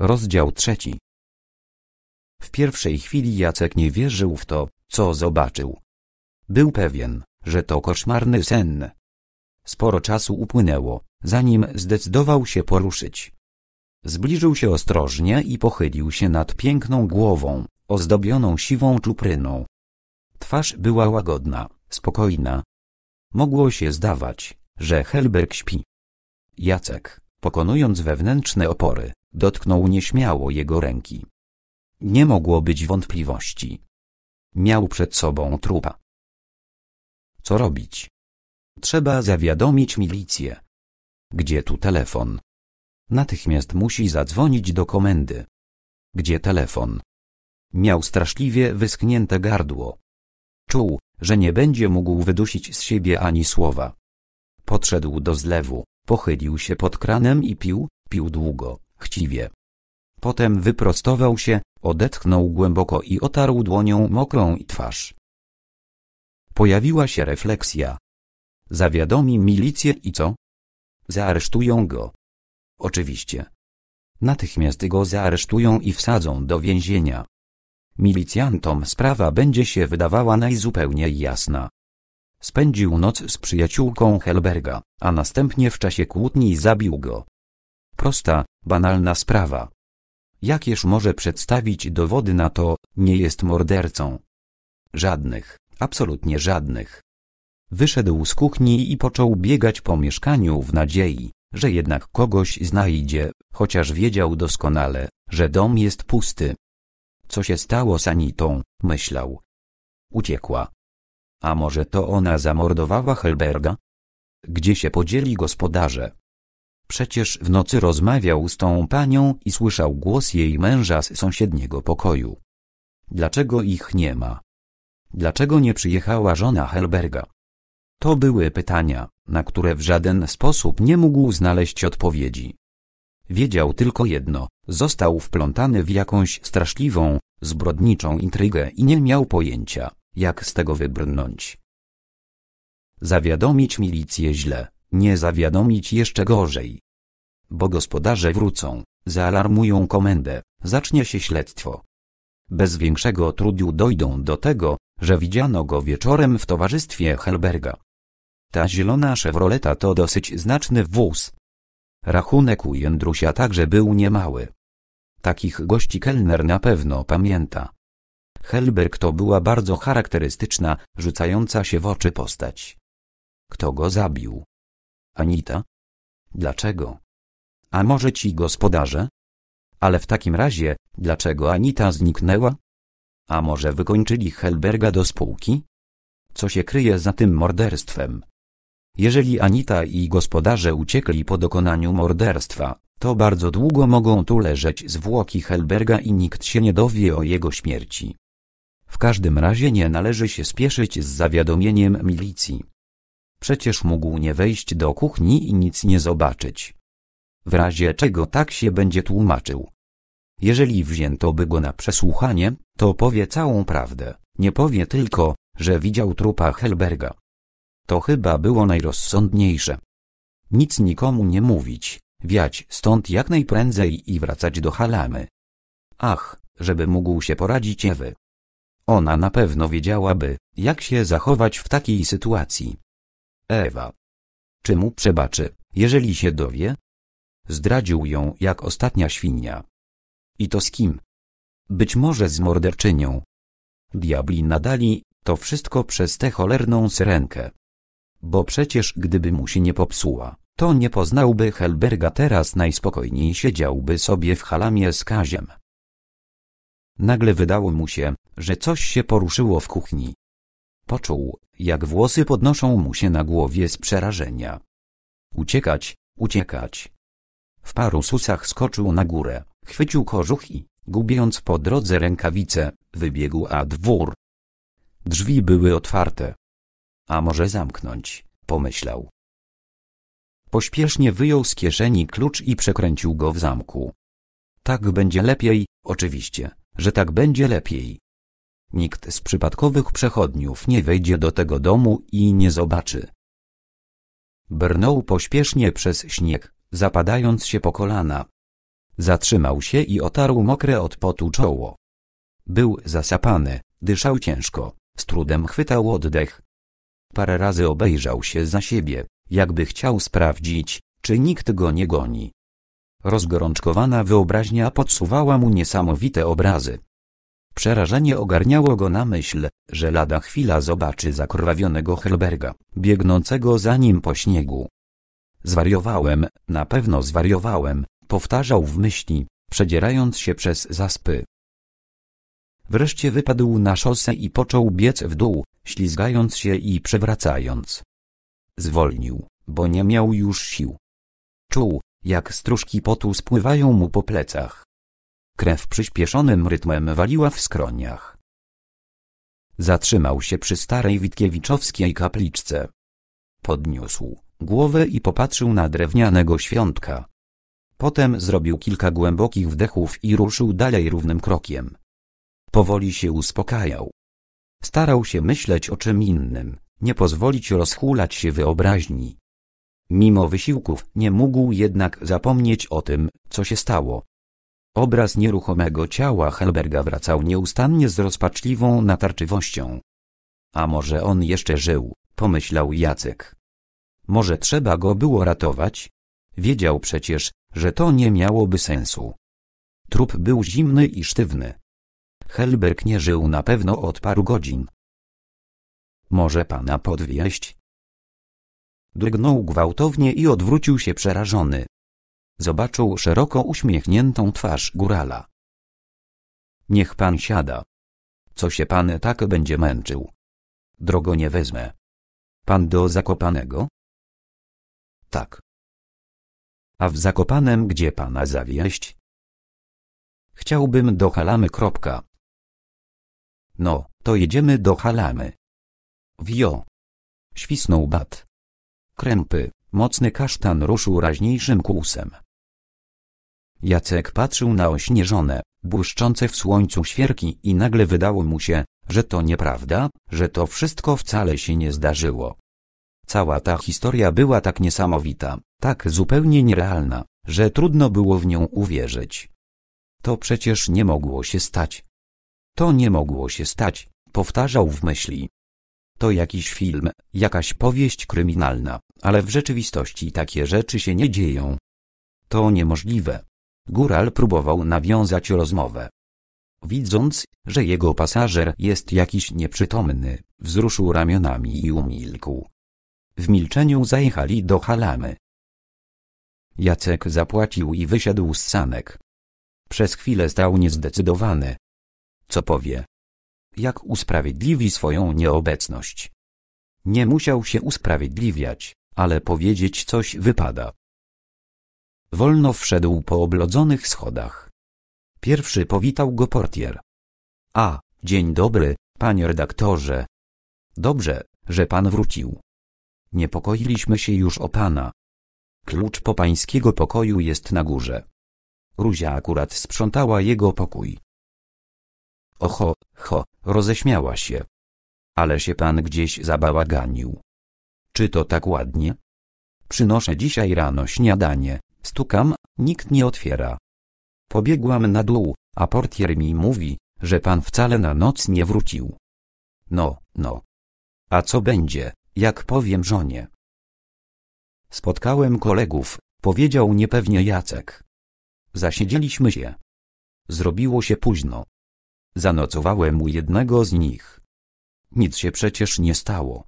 Rozdział trzeci. W pierwszej chwili Jacek nie wierzył w to, co zobaczył. Był pewien, że to koszmarny sen. Sporo czasu upłynęło, zanim zdecydował się poruszyć. Zbliżył się ostrożnie i pochylił się nad piękną głową, ozdobioną siwą czupryną. Twarz była łagodna, spokojna. Mogło się zdawać, że Helberg śpi. Jacek, Pokonując wewnętrzne opory, dotknął nieśmiało jego ręki. Nie mogło być wątpliwości. Miał przed sobą trupa. Co robić? Trzeba zawiadomić milicję. Gdzie tu telefon? Natychmiast musi zadzwonić do komendy. Gdzie telefon? Miał straszliwie wyschnięte gardło. Czuł, że nie będzie mógł wydusić z siebie ani słowa. Podszedł do zlewu, Pochylił się pod kranem i pił, pił długo, chciwie. Potem wyprostował się, odetchnął głęboko i otarł dłonią mokrą i twarz. Pojawiła się refleksja. Zawiadomi milicję i co? Zaaresztują go. Oczywiście. Natychmiast go zaaresztują i wsadzą do więzienia. Milicjantom sprawa będzie się wydawała najzupełniej jasna. Spędził noc z przyjaciółką Helberga, a następnie w czasie kłótni zabił go. Prosta, banalna sprawa. Jakież może przedstawić dowody na to, nie jest mordercą? Żadnych, absolutnie żadnych. Wyszedł z kuchni i począł biegać po mieszkaniu w nadziei, że jednak kogoś znajdzie, chociaż wiedział doskonale, że dom jest pusty. Co się stało z Anitą, myślał. Uciekła. A może to ona zamordowała Helberga? Gdzie się podzieli gospodarze? Przecież w nocy rozmawiał z tą panią i słyszał głos jej męża z sąsiedniego pokoju. Dlaczego ich nie ma? Dlaczego nie przyjechała żona Helberga? To były pytania, na które w żaden sposób nie mógł znaleźć odpowiedzi. Wiedział tylko jedno, został wplątany w jakąś straszliwą, zbrodniczą intrygę i nie miał pojęcia, jak z tego wybrnąć. Zawiadomić milicję źle, nie zawiadomić jeszcze gorzej. Bo gospodarze wrócą, zaalarmują komendę, zacznie się śledztwo. Bez większego trudu dojdą do tego, że widziano go wieczorem w towarzystwie Helberga. Ta zielona Chevroleta to dosyć znaczny wóz. Rachunek u Jędrusia także był niemały. Takich gości kelner na pewno pamięta. Helberg to była bardzo charakterystyczna, rzucająca się w oczy postać. Kto go zabił? Anita? Dlaczego? A może ci gospodarze? Ale w takim razie, dlaczego Anita zniknęła? A może wykończyli Helberga do spółki? Co się kryje za tym morderstwem? Jeżeli Anita i gospodarze uciekli po dokonaniu morderstwa, to bardzo długo mogą tu leżeć zwłoki Helberga i nikt się nie dowie o jego śmierci. W każdym razie nie należy się spieszyć z zawiadomieniem milicji. Przecież mógł nie wejść do kuchni i nic nie zobaczyć. W razie czego tak się będzie tłumaczył. Jeżeli wzięto by go na przesłuchanie, to powie całą prawdę, nie powie tylko, że widział trupa Helberga. To chyba było najrozsądniejsze. Nic nikomu nie mówić, wiać stąd jak najprędzej i wracać do Halamy. Ach, żeby mógł się poradzić Ewy. Ona na pewno wiedziałaby, jak się zachować w takiej sytuacji. Ewa. Czy mu przebaczy, jeżeli się dowie? Zdradził ją jak ostatnia świnia. I to z kim? Być może z morderczynią. Diabli nadali, to wszystko przez tę cholerną syrenkę. Bo przecież gdyby mu się nie popsuła, to nie poznałby Helberga teraz najspokojniej siedziałby sobie w halamie z Kaziem. Nagle wydało mu się, że coś się poruszyło w kuchni. Poczuł, jak włosy podnoszą mu się na głowie z przerażenia. Uciekać, uciekać. W paru susach skoczył na górę, chwycił kożuch i, gubiąc po drodze rękawice, wybiegł a dwór. Drzwi były otwarte. A może zamknąć, pomyślał. Pośpiesznie wyjął z kieszeni klucz i przekręcił go w zamku. Tak będzie lepiej, oczywiście że tak będzie lepiej. Nikt z przypadkowych przechodniów nie wejdzie do tego domu i nie zobaczy. Brnął pośpiesznie przez śnieg, zapadając się po kolana. Zatrzymał się i otarł mokre od potu czoło. Był zasapany, dyszał ciężko, z trudem chwytał oddech. Parę razy obejrzał się za siebie, jakby chciał sprawdzić, czy nikt go nie goni. Rozgorączkowana wyobraźnia podsuwała mu niesamowite obrazy. Przerażenie ogarniało go na myśl, że lada chwila zobaczy zakrwawionego Helberga, biegnącego za nim po śniegu. Zwariowałem, na pewno zwariowałem, powtarzał w myśli, przedzierając się przez zaspy. Wreszcie wypadł na szosę i począł biec w dół, ślizgając się i przewracając. Zwolnił, bo nie miał już sił. Czuł, jak strużki potu spływają mu po plecach. Krew przyspieszonym rytmem waliła w skroniach. Zatrzymał się przy starej witkiewiczowskiej kapliczce. Podniósł głowę i popatrzył na drewnianego świątka. Potem zrobił kilka głębokich wdechów i ruszył dalej równym krokiem. Powoli się uspokajał. Starał się myśleć o czym innym, nie pozwolić rozhulać się wyobraźni. Mimo wysiłków nie mógł jednak zapomnieć o tym, co się stało. Obraz nieruchomego ciała Helberga wracał nieustannie z rozpaczliwą natarczywością. A może on jeszcze żył, pomyślał Jacek. Może trzeba go było ratować? Wiedział przecież, że to nie miałoby sensu. Trup był zimny i sztywny. Helberg nie żył na pewno od paru godzin. Może pana podwieść? drgnął gwałtownie i odwrócił się przerażony. Zobaczył szeroko uśmiechniętą twarz górala. Niech pan siada. Co się pan tak będzie męczył? Drogo nie wezmę. Pan do Zakopanego? Tak. A w Zakopanem gdzie pana zawieść? Chciałbym do Halamy. Kropka. No, to jedziemy do Halamy. Wio. Świsnął bat. Krępy, mocny kasztan ruszył raźniejszym kłusem. Jacek patrzył na ośnieżone, błyszczące w słońcu świerki i nagle wydało mu się, że to nieprawda, że to wszystko wcale się nie zdarzyło. Cała ta historia była tak niesamowita, tak zupełnie nierealna, że trudno było w nią uwierzyć. To przecież nie mogło się stać. To nie mogło się stać, powtarzał w myśli, to jakiś film, jakaś powieść kryminalna, ale w rzeczywistości takie rzeczy się nie dzieją. To niemożliwe. Góral próbował nawiązać rozmowę. Widząc, że jego pasażer jest jakiś nieprzytomny, wzruszył ramionami i umilkł. W milczeniu zajechali do halamy. Jacek zapłacił i wysiadł z sanek. Przez chwilę stał niezdecydowany. Co powie? jak usprawiedliwi swoją nieobecność. Nie musiał się usprawiedliwiać, ale powiedzieć coś wypada. Wolno wszedł po oblodzonych schodach. Pierwszy powitał go portier. A, dzień dobry, panie redaktorze. Dobrze, że pan wrócił. Niepokoiliśmy się już o pana. Klucz po pańskiego pokoju jest na górze. Ruzia akurat sprzątała jego pokój. Oho, ho, roześmiała się. Ale się pan gdzieś zabałaganił. Czy to tak ładnie? Przynoszę dzisiaj rano śniadanie, stukam, nikt nie otwiera. Pobiegłam na dół, a portier mi mówi, że pan wcale na noc nie wrócił. No, no. A co będzie, jak powiem żonie? Spotkałem kolegów, powiedział niepewnie Jacek. Zasiedzieliśmy się. Zrobiło się późno. Zanocowałem u jednego z nich. Nic się przecież nie stało.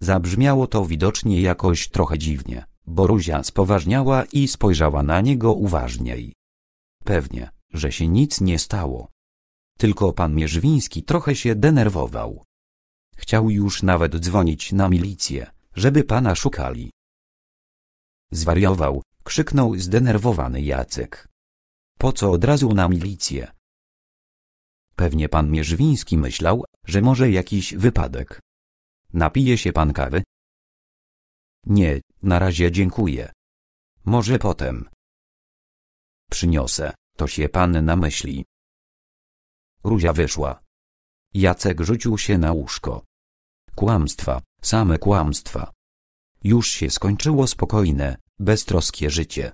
Zabrzmiało to widocznie jakoś trochę dziwnie, bo Ruzia spoważniała i spojrzała na niego uważniej. Pewnie, że się nic nie stało. Tylko pan Mierzwiński trochę się denerwował. Chciał już nawet dzwonić na milicję, żeby pana szukali. Zwariował, krzyknął zdenerwowany Jacek. Po co od razu na milicję? Pewnie pan Mierzwiński myślał, że może jakiś wypadek. Napije się pan kawy? Nie, na razie dziękuję. Może potem. Przyniosę, to się pan namyśli. Ruzia wyszła. Jacek rzucił się na łóżko. Kłamstwa, same kłamstwa. Już się skończyło spokojne, beztroskie życie.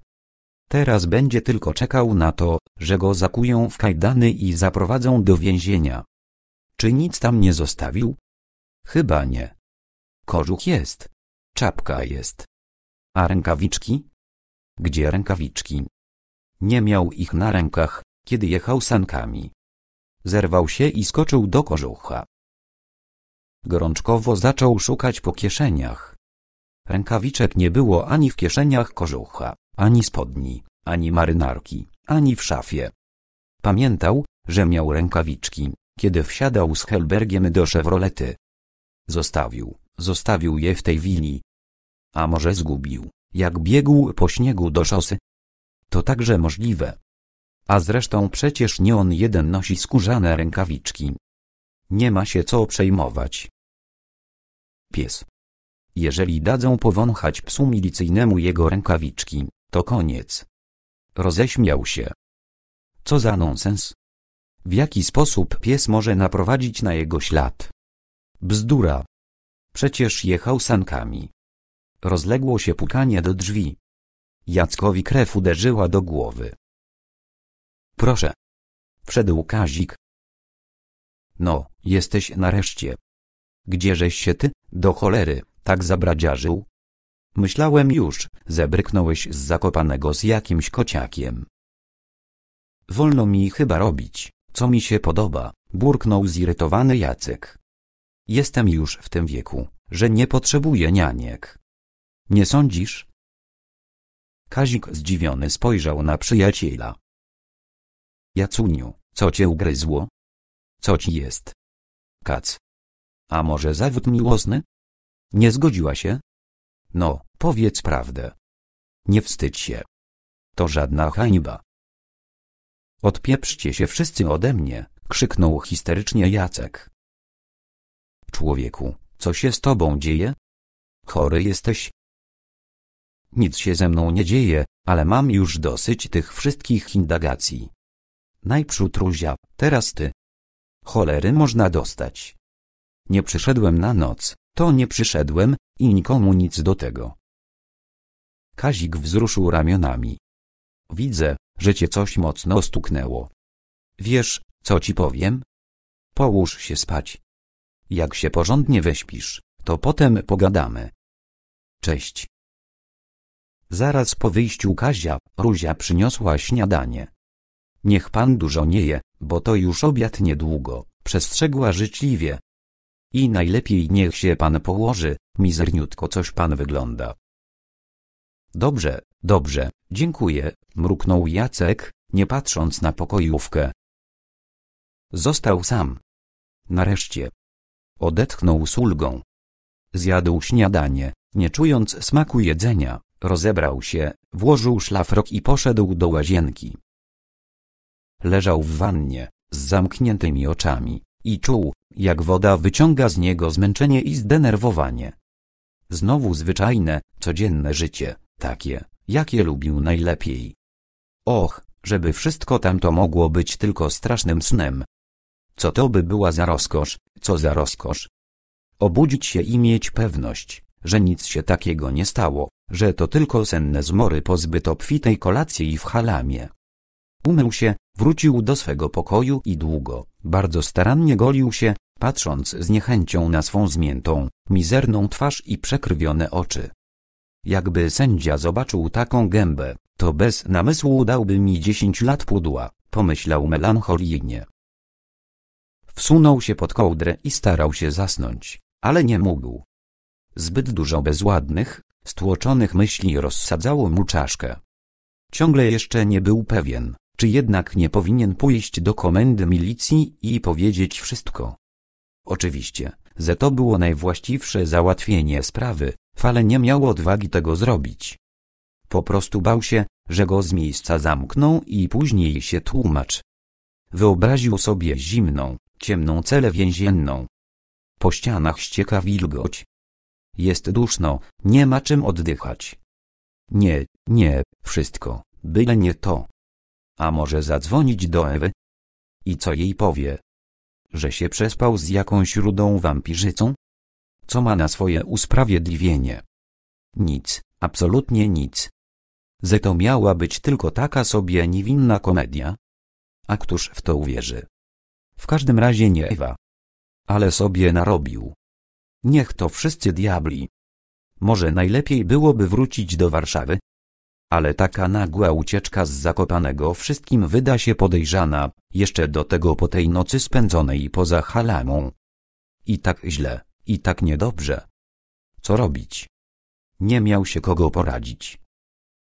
Teraz będzie tylko czekał na to, że go zakują w kajdany i zaprowadzą do więzienia. Czy nic tam nie zostawił? Chyba nie. Kożuch jest. Czapka jest. A rękawiczki? Gdzie rękawiczki? Nie miał ich na rękach, kiedy jechał sankami. Zerwał się i skoczył do kożucha. Gorączkowo zaczął szukać po kieszeniach. Rękawiczek nie było ani w kieszeniach kożucha ani spodni, ani marynarki, ani w szafie. Pamiętał, że miał rękawiczki, kiedy wsiadał z Helbergiem do Chevrolety. Zostawił, zostawił je w tej willi. A może zgubił, jak biegł po śniegu do szosy? To także możliwe. A zresztą przecież nie on jeden nosi skórzane rękawiczki. Nie ma się co przejmować. Pies. Jeżeli dadzą powąchać psu milicyjnemu jego rękawiczki, to koniec. Roześmiał się. Co za nonsens. W jaki sposób pies może naprowadzić na jego ślad? Bzdura. Przecież jechał sankami. Rozległo się pukanie do drzwi. Jackowi krew uderzyła do głowy. Proszę. Wszedł Kazik. No, jesteś nareszcie. Gdzieżeś się ty, do cholery, tak zabradziarzył? Myślałem już, zebryknąłeś z zakopanego z jakimś kociakiem. Wolno mi chyba robić, co mi się podoba, burknął zirytowany Jacek. Jestem już w tym wieku, że nie potrzebuję nianiek. Nie sądzisz? Kazik zdziwiony spojrzał na przyjaciela. Jacuniu, co cię ugryzło? Co ci jest? Kac. A może zawód miłosny? Nie zgodziła się? No, powiedz prawdę. Nie wstydź się. To żadna hańba. Odpieprzcie się wszyscy ode mnie, krzyknął histerycznie Jacek. Człowieku, co się z tobą dzieje? Chory jesteś? Nic się ze mną nie dzieje, ale mam już dosyć tych wszystkich indagacji. Najprzód Ruzia, teraz ty. Cholery można dostać. Nie przyszedłem na noc, to nie przyszedłem i nikomu nic do tego. Kazik wzruszył ramionami. Widzę, że cię coś mocno stuknęło. Wiesz, co ci powiem? Połóż się spać. Jak się porządnie weśpisz, to potem pogadamy. Cześć. Zaraz po wyjściu Kazia, Ruzia przyniosła śniadanie. Niech pan dużo nie je, bo to już obiad niedługo, przestrzegła życzliwie, i najlepiej niech się pan położy, mizerniutko coś pan wygląda. Dobrze, dobrze, dziękuję, mruknął Jacek, nie patrząc na pokojówkę. Został sam. Nareszcie. Odetchnął z ulgą. Zjadł śniadanie, nie czując smaku jedzenia, rozebrał się, włożył szlafrok i poszedł do łazienki. Leżał w wannie, z zamkniętymi oczami. I czuł, jak woda wyciąga z niego zmęczenie i zdenerwowanie. Znowu zwyczajne, codzienne życie, takie, jakie lubił najlepiej. Och, żeby wszystko tamto mogło być tylko strasznym snem. Co to by była za rozkosz, co za rozkosz. Obudzić się i mieć pewność, że nic się takiego nie stało, że to tylko senne zmory po zbyt obfitej kolacji i w halamie. Umył się, wrócił do swego pokoju i długo, bardzo starannie golił się, patrząc z niechęcią na swą zmiętą, mizerną twarz i przekrwione oczy. Jakby sędzia zobaczył taką gębę, to bez namysłu dałby mi dziesięć lat pudła, pomyślał melancholijnie. Wsunął się pod kołdrę i starał się zasnąć, ale nie mógł. Zbyt dużo bezładnych, stłoczonych myśli rozsadzało mu czaszkę. Ciągle jeszcze nie był pewien, czy jednak nie powinien pójść do komendy milicji i powiedzieć wszystko. Oczywiście, że to było najwłaściwsze załatwienie sprawy, Fale nie miał odwagi tego zrobić. Po prostu bał się, że go z miejsca zamkną i później się tłumacz. Wyobraził sobie zimną, ciemną celę więzienną. Po ścianach ścieka wilgoć. Jest duszno, nie ma czym oddychać. Nie, nie, wszystko, byle nie to. A może zadzwonić do Ewy? I co jej powie? Że się przespał z jakąś rudą wampirzycą? Co ma na swoje usprawiedliwienie? Nic, absolutnie nic. Ze to miała być tylko taka sobie niewinna komedia? A któż w to uwierzy? W każdym razie nie Ewa. Ale sobie narobił. Niech to wszyscy diabli. Może najlepiej byłoby wrócić do Warszawy, ale taka nagła ucieczka z Zakopanego wszystkim wyda się podejrzana, jeszcze do tego po tej nocy spędzonej poza halamą. I tak źle, i tak niedobrze. Co robić? Nie miał się kogo poradzić.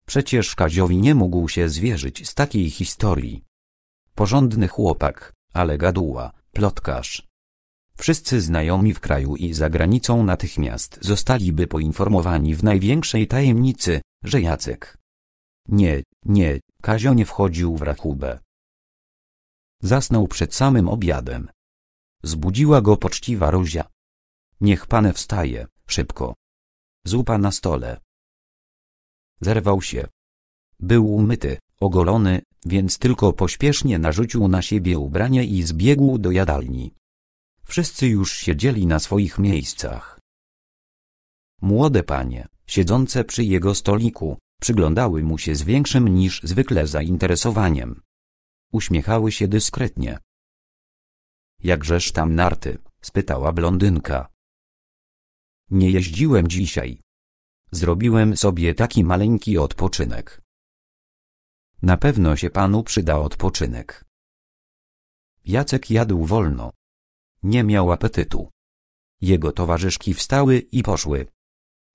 Przecież Kaziowi nie mógł się zwierzyć z takiej historii. Porządny chłopak, ale gaduła, plotkarz. Wszyscy znajomi w kraju i za granicą natychmiast zostaliby poinformowani w największej tajemnicy, że Jacek, nie, nie, Kazio nie wchodził w rachubę. Zasnął przed samym obiadem. Zbudziła go poczciwa Rozia. Niech pan wstaje, szybko. Zupa na stole. Zerwał się. Był umyty, ogolony, więc tylko pośpiesznie narzucił na siebie ubranie i zbiegł do jadalni. Wszyscy już siedzieli na swoich miejscach. Młode panie, siedzące przy jego stoliku, przyglądały mu się z większym niż zwykle zainteresowaniem. Uśmiechały się dyskretnie. Jakżeż tam narty? spytała blondynka. Nie jeździłem dzisiaj. Zrobiłem sobie taki maleńki odpoczynek. Na pewno się panu przyda odpoczynek. Jacek jadł wolno. Nie miał apetytu. Jego towarzyszki wstały i poszły.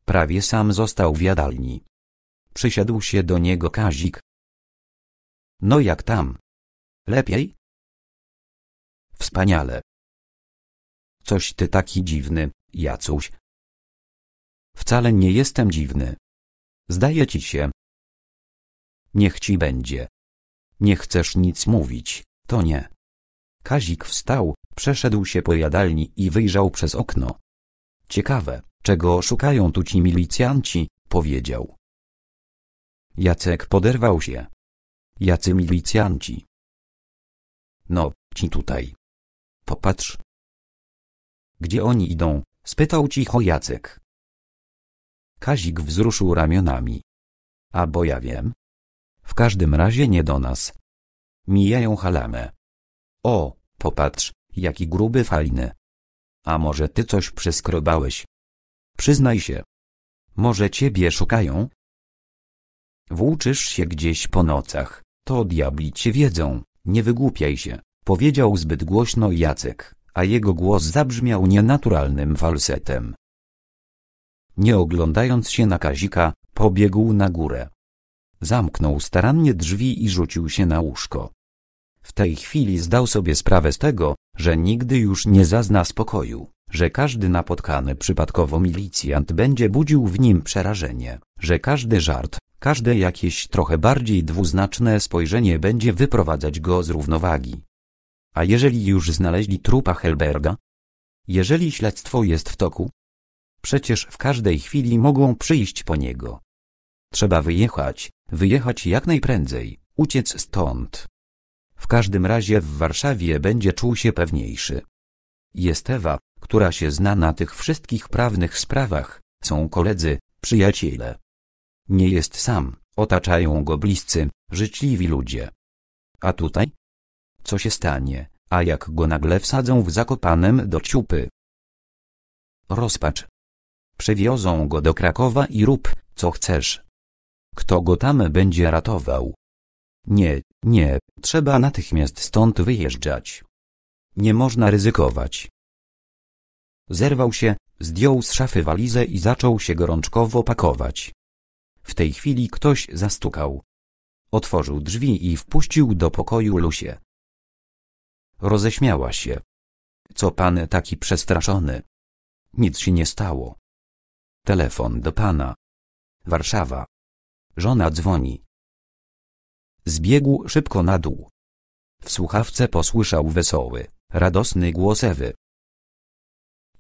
Prawie sam został w jadalni. Przysiadł się do niego Kazik. No jak tam? Lepiej? Wspaniale. Coś ty taki dziwny, Jacuś. Wcale nie jestem dziwny. Zdaje ci się. Niech ci będzie. Nie chcesz nic mówić, to nie. Kazik wstał, przeszedł się po jadalni i wyjrzał przez okno. Ciekawe, czego szukają tu ci milicjanci, powiedział. Jacek poderwał się. Jacy milicjanci. No, ci tutaj. Popatrz. Gdzie oni idą? spytał cicho Jacek. Kazik wzruszył ramionami. A bo ja wiem. W każdym razie nie do nas. Mijają halamę. O, popatrz, jaki gruby fajny. A może ty coś przeskrobałeś? Przyznaj się. Może ciebie szukają? Włóczysz się gdzieś po nocach, to diabli cię wiedzą, nie wygłupiaj się, powiedział zbyt głośno Jacek, a jego głos zabrzmiał nienaturalnym falsetem. Nie oglądając się na Kazika, pobiegł na górę. Zamknął starannie drzwi i rzucił się na łóżko. W tej chwili zdał sobie sprawę z tego, że nigdy już nie zazna spokoju że każdy napotkany przypadkowo milicjant będzie budził w nim przerażenie, że każdy żart, każde jakieś trochę bardziej dwuznaczne spojrzenie będzie wyprowadzać go z równowagi. A jeżeli już znaleźli trupa Helberga? Jeżeli śledztwo jest w toku? Przecież w każdej chwili mogą przyjść po niego. Trzeba wyjechać, wyjechać jak najprędzej, uciec stąd. W każdym razie w Warszawie będzie czuł się pewniejszy. Jest Ewa, która się zna na tych wszystkich prawnych sprawach, są koledzy, przyjaciele. Nie jest sam, otaczają go bliscy, życzliwi ludzie. A tutaj? Co się stanie, a jak go nagle wsadzą w zakopanem do ciupy? Rozpacz. Przewiozą go do Krakowa i rób, co chcesz. Kto go tam będzie ratował? Nie, nie, trzeba natychmiast stąd wyjeżdżać. Nie można ryzykować. Zerwał się, zdjął z szafy walizę i zaczął się gorączkowo pakować. W tej chwili ktoś zastukał. Otworzył drzwi i wpuścił do pokoju Lusię. Roześmiała się. Co pan taki przestraszony? Nic się nie stało. Telefon do pana. Warszawa. Żona dzwoni. Zbiegł szybko na dół. W słuchawce posłyszał wesoły, radosny głos Ewy.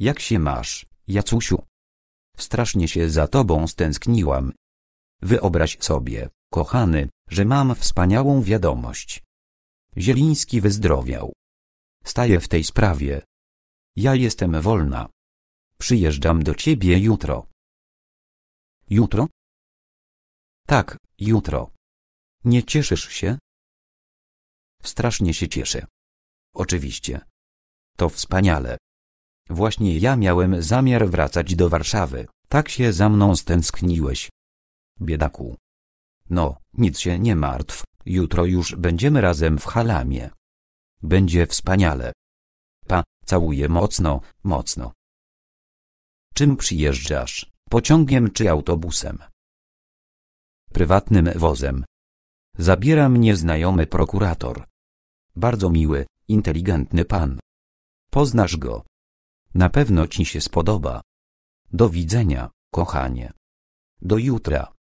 Jak się masz, Jacusiu? Strasznie się za tobą stęskniłam. Wyobraź sobie, kochany, że mam wspaniałą wiadomość. Zieliński wyzdrowiał. Staję w tej sprawie. Ja jestem wolna. Przyjeżdżam do ciebie jutro. Jutro? Tak, jutro. Nie cieszysz się? Strasznie się cieszę. Oczywiście. To wspaniale. Właśnie ja miałem zamiar wracać do Warszawy, tak się za mną stęskniłeś. Biedaku. No, nic się nie martw, jutro już będziemy razem w Halamie. Będzie wspaniale. Pa, całuję mocno, mocno. Czym przyjeżdżasz? Pociągiem czy autobusem? Prywatnym wozem. Zabiera mnie znajomy prokurator. Bardzo miły, inteligentny pan. Poznasz go, na pewno ci się spodoba. Do widzenia, kochanie. Do jutra.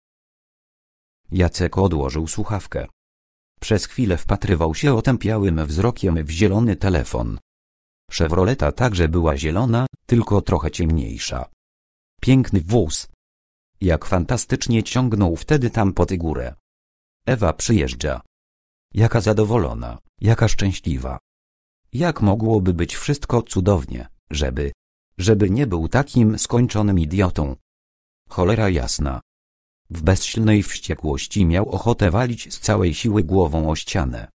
Jacek odłożył słuchawkę. Przez chwilę wpatrywał się otępiałym wzrokiem w zielony telefon. Chevroleta także była zielona, tylko trochę ciemniejsza. Piękny wóz. Jak fantastycznie ciągnął wtedy tam pod górę. Ewa przyjeżdża. Jaka zadowolona, jaka szczęśliwa. Jak mogłoby być wszystko cudownie żeby, żeby nie był takim skończonym idiotą. Cholera jasna. W bezsilnej wściekłości miał ochotę walić z całej siły głową o ścianę.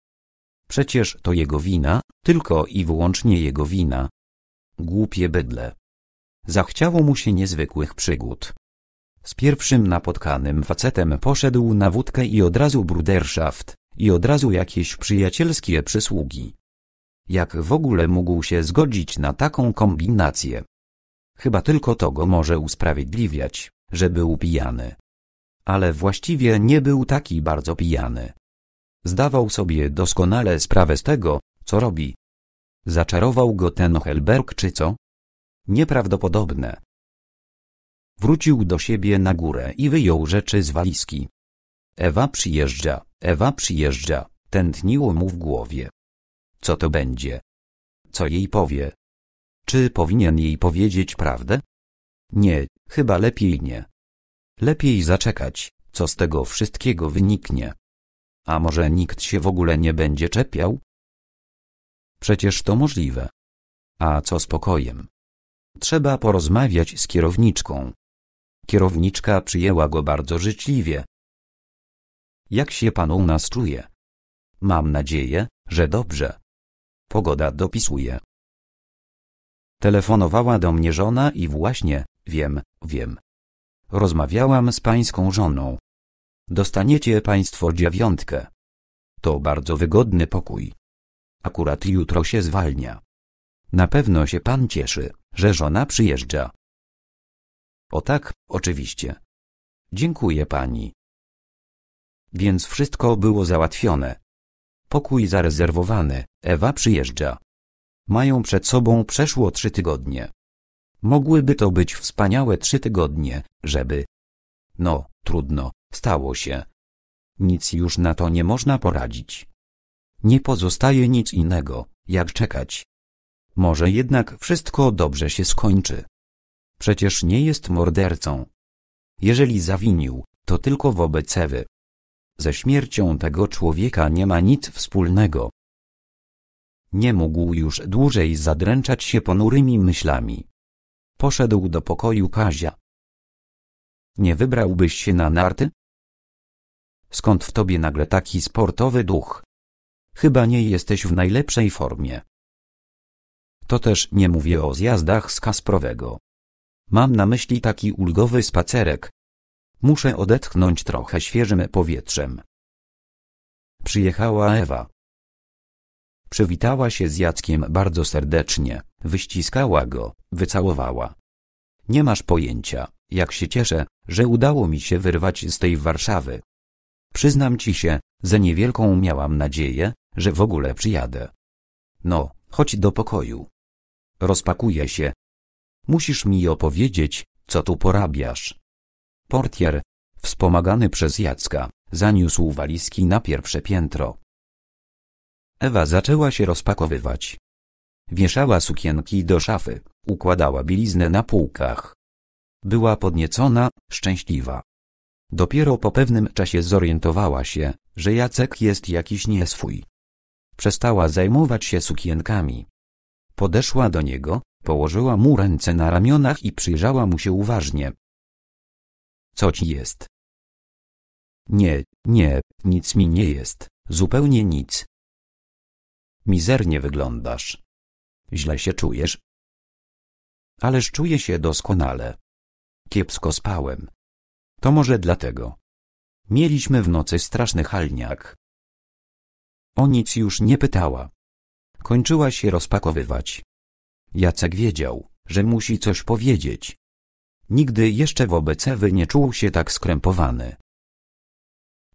Przecież to jego wina, tylko i wyłącznie jego wina. Głupie bydle. Zachciało mu się niezwykłych przygód. Z pierwszym napotkanym facetem poszedł na wódkę i od razu bruderschaft, i od razu jakieś przyjacielskie przysługi. Jak w ogóle mógł się zgodzić na taką kombinację? Chyba tylko to go może usprawiedliwiać, że był pijany. Ale właściwie nie był taki bardzo pijany. Zdawał sobie doskonale sprawę z tego, co robi. Zaczarował go ten Helberg czy co? Nieprawdopodobne. Wrócił do siebie na górę i wyjął rzeczy z walizki. Ewa przyjeżdża, Ewa przyjeżdża, tętniło mu w głowie. Co to będzie? Co jej powie? Czy powinien jej powiedzieć prawdę? Nie, chyba lepiej nie. Lepiej zaczekać, co z tego wszystkiego wyniknie. A może nikt się w ogóle nie będzie czepiał? Przecież to możliwe. A co z pokojem? Trzeba porozmawiać z kierowniczką. Kierowniczka przyjęła go bardzo życzliwie. Jak się pan u nas czuje? Mam nadzieję, że dobrze. Pogoda dopisuje. Telefonowała do mnie żona i właśnie, wiem, wiem. Rozmawiałam z pańską żoną. Dostaniecie państwo dziewiątkę. To bardzo wygodny pokój. Akurat jutro się zwalnia. Na pewno się pan cieszy, że żona przyjeżdża. O tak, oczywiście. Dziękuję pani. Więc wszystko było załatwione. Pokój zarezerwowany, Ewa przyjeżdża. Mają przed sobą przeszło trzy tygodnie. Mogłyby to być wspaniałe trzy tygodnie, żeby... No, trudno, stało się. Nic już na to nie można poradzić. Nie pozostaje nic innego, jak czekać. Może jednak wszystko dobrze się skończy. Przecież nie jest mordercą. Jeżeli zawinił, to tylko wobec Ewy ze śmiercią tego człowieka nie ma nic wspólnego. Nie mógł już dłużej zadręczać się ponurymi myślami. Poszedł do pokoju Kazia. Nie wybrałbyś się na narty? Skąd w tobie nagle taki sportowy duch? Chyba nie jesteś w najlepszej formie. To też nie mówię o zjazdach z Kasprowego. Mam na myśli taki ulgowy spacerek, Muszę odetchnąć trochę świeżym powietrzem. Przyjechała Ewa. Przywitała się z Jackiem bardzo serdecznie, wyściskała go, wycałowała. Nie masz pojęcia, jak się cieszę, że udało mi się wyrwać z tej Warszawy. Przyznam ci się, że niewielką miałam nadzieję, że w ogóle przyjadę. No, chodź do pokoju. Rozpakuję się. Musisz mi opowiedzieć, co tu porabiasz. Portier, wspomagany przez Jacka, zaniósł walizki na pierwsze piętro. Ewa zaczęła się rozpakowywać. Wieszała sukienki do szafy, układała bieliznę na półkach. Była podniecona, szczęśliwa. Dopiero po pewnym czasie zorientowała się, że Jacek jest jakiś nieswój. Przestała zajmować się sukienkami. Podeszła do niego, położyła mu ręce na ramionach i przyjrzała mu się uważnie. Co ci jest? Nie, nie, nic mi nie jest, zupełnie nic. Mizernie wyglądasz. Źle się czujesz? Ależ czuję się doskonale. Kiepsko spałem. To może dlatego. Mieliśmy w nocy straszny halniak. O nic już nie pytała. Kończyła się rozpakowywać. Jacek wiedział, że musi coś powiedzieć, Nigdy jeszcze wobec Ewy nie czuł się tak skrępowany.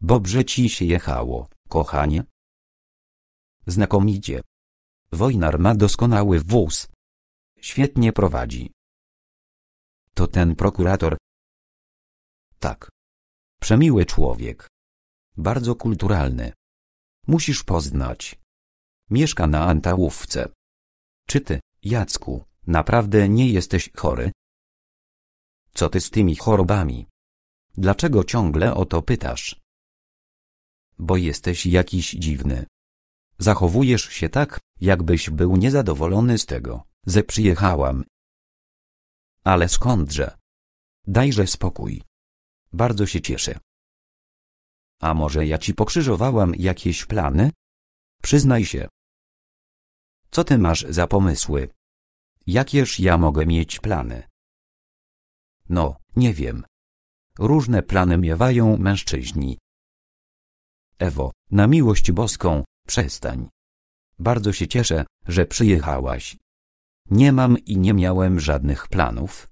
Dobrze ci się jechało, kochanie. Znakomicie. Wojnar ma doskonały wóz. Świetnie prowadzi. To ten prokurator. Tak. Przemiły człowiek. Bardzo kulturalny. Musisz poznać. Mieszka na Antałówce. Czy ty, Jacku, naprawdę nie jesteś chory? Co ty z tymi chorobami? Dlaczego ciągle o to pytasz? Bo jesteś jakiś dziwny. Zachowujesz się tak, jakbyś był niezadowolony z tego, że przyjechałam. Ale skądże? Dajże spokój. Bardzo się cieszę. A może ja ci pokrzyżowałam jakieś plany? Przyznaj się. Co ty masz za pomysły? Jakież ja mogę mieć plany? No, nie wiem. Różne plany miewają mężczyźni. Ewo, na miłość boską, przestań. Bardzo się cieszę, że przyjechałaś. Nie mam i nie miałem żadnych planów.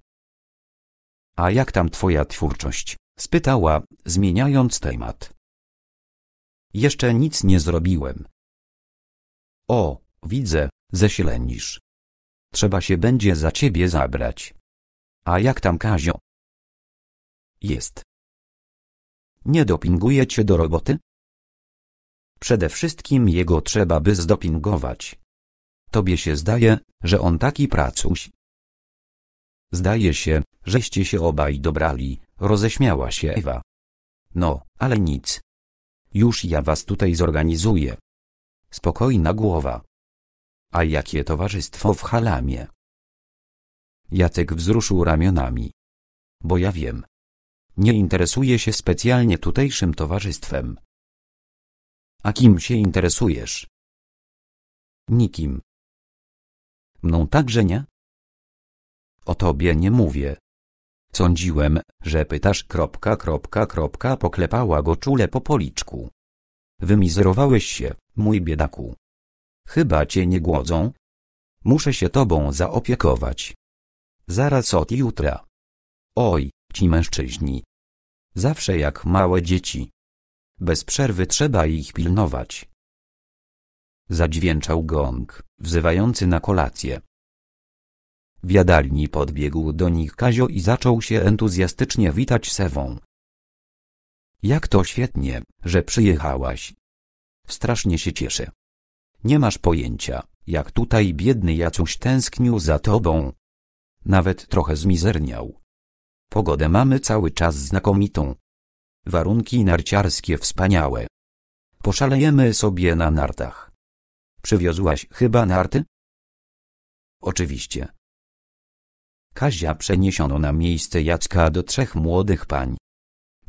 A jak tam twoja twórczość? spytała, zmieniając temat. Jeszcze nic nie zrobiłem. O, widzę, ześlenisz. Trzeba się będzie za ciebie zabrać. A jak tam Kazio? Jest. Nie dopinguje cię do roboty? Przede wszystkim jego trzeba by zdopingować. Tobie się zdaje, że on taki pracuś. Zdaje się, żeście się obaj dobrali, roześmiała się Ewa. No, ale nic. Już ja was tutaj zorganizuję. Spokojna głowa. A jakie towarzystwo w halamie. Jacek wzruszył ramionami. Bo ja wiem. Nie interesuję się specjalnie tutejszym towarzystwem. A kim się interesujesz? Nikim. Mną także nie? O tobie nie mówię. Sądziłem, że pytasz. Kropka, kropka, kropka, poklepała go czule po policzku. Wymizerowałeś się, mój biedaku. Chyba cię nie głodzą? Muszę się tobą zaopiekować. Zaraz od jutra. Oj, ci mężczyźni. Zawsze jak małe dzieci. Bez przerwy trzeba ich pilnować. Zadźwięczał gong, wzywający na kolację. W jadalni podbiegł do nich Kazio i zaczął się entuzjastycznie witać Sewą. Jak to świetnie, że przyjechałaś. Strasznie się cieszę. Nie masz pojęcia, jak tutaj biedny Jacuś tęsknił za tobą. Nawet trochę zmizerniał. Pogodę mamy cały czas znakomitą. Warunki narciarskie wspaniałe. Poszalejemy sobie na nartach. Przywiozłaś chyba narty? Oczywiście. Kazia przeniesiono na miejsce Jacka do trzech młodych pań.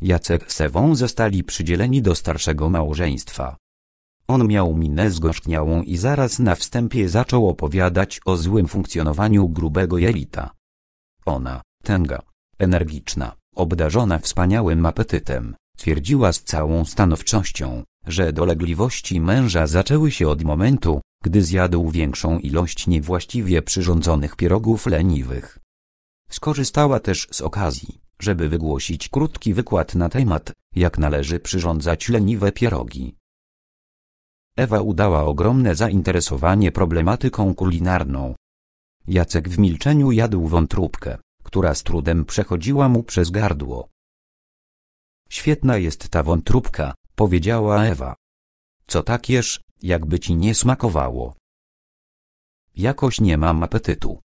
Jacek z Ewą zostali przydzieleni do starszego małżeństwa. On miał minę zgorzkniałą i zaraz na wstępie zaczął opowiadać o złym funkcjonowaniu grubego jelita. Ona, tęga, energiczna, obdarzona wspaniałym apetytem, twierdziła z całą stanowczością, że dolegliwości męża zaczęły się od momentu, gdy zjadł większą ilość niewłaściwie przyrządzonych pierogów leniwych. Skorzystała też z okazji, żeby wygłosić krótki wykład na temat, jak należy przyrządzać leniwe pierogi. Ewa udała ogromne zainteresowanie problematyką kulinarną. Jacek w milczeniu jadł wątróbkę, która z trudem przechodziła mu przez gardło. Świetna jest ta wątróbka, powiedziała Ewa. Co tak jesz, jakby ci nie smakowało? Jakoś nie mam apetytu.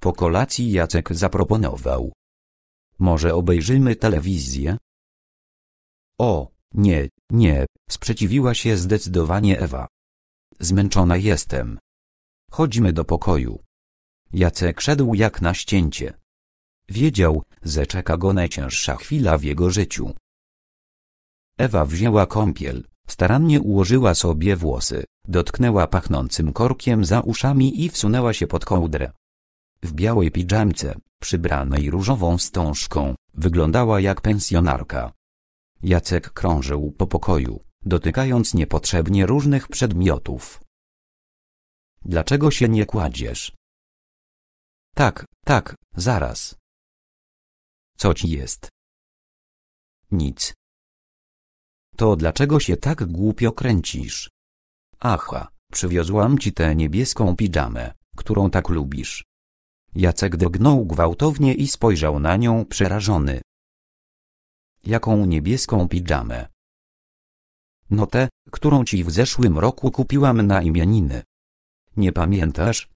Po kolacji Jacek zaproponował. Może obejrzymy telewizję? O, nie, nie, sprzeciwiła się zdecydowanie Ewa. Zmęczona jestem. Chodźmy do pokoju. Jacek szedł jak na ścięcie. Wiedział, że czeka go najcięższa chwila w jego życiu. Ewa wzięła kąpiel, starannie ułożyła sobie włosy, dotknęła pachnącym korkiem za uszami i wsunęła się pod kołdrę. W białej piżamce, przybranej różową wstążką, wyglądała jak pensjonarka. Jacek krążył po pokoju, dotykając niepotrzebnie różnych przedmiotów. Dlaczego się nie kładziesz? Tak, tak, zaraz. Co ci jest? Nic. To dlaczego się tak głupio kręcisz? Aha, przywiozłam ci tę niebieską pijamę, którą tak lubisz. Jacek drgnął gwałtownie i spojrzał na nią przerażony jaką niebieską pidżamę. No tę, którą ci w zeszłym roku kupiłam na imieniny. Nie pamiętasz?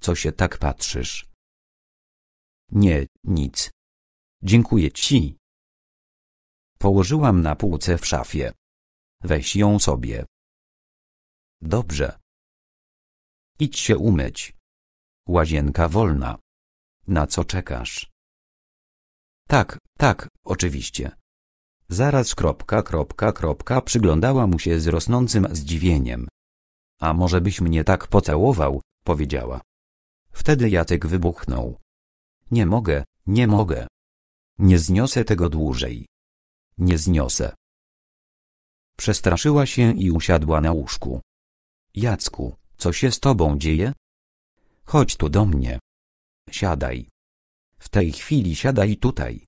Co się tak patrzysz? Nie, nic. Dziękuję ci. Położyłam na półce w szafie. Weź ją sobie. Dobrze. Idź się umyć. Łazienka wolna. Na co czekasz? Tak, tak, oczywiście. Zaraz kropka, kropka, kropka przyglądała mu się z rosnącym zdziwieniem. A może byś mnie tak pocałował, powiedziała. Wtedy Jacek wybuchnął. Nie mogę, nie mogę. Nie zniosę tego dłużej. Nie zniosę. Przestraszyła się i usiadła na łóżku. Jacku, co się z tobą dzieje? Chodź tu do mnie. Siadaj. W tej chwili siadaj tutaj.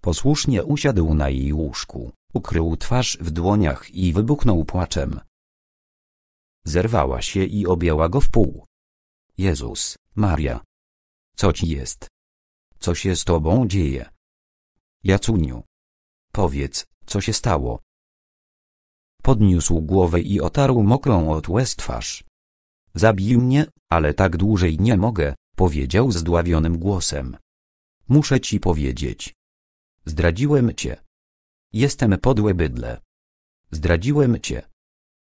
Posłusznie usiadł na jej łóżku, ukrył twarz w dłoniach i wybuchnął płaczem. Zerwała się i objęła go w pół. Jezus, Maria. Co ci jest? Co się z tobą dzieje? Jacuniu. Powiedz, co się stało? Podniósł głowę i otarł mokrą od łez twarz. Zabij mnie, ale tak dłużej nie mogę, powiedział zdławionym głosem. Muszę ci powiedzieć, Zdradziłem cię. Jestem podłe bydlę. Zdradziłem cię.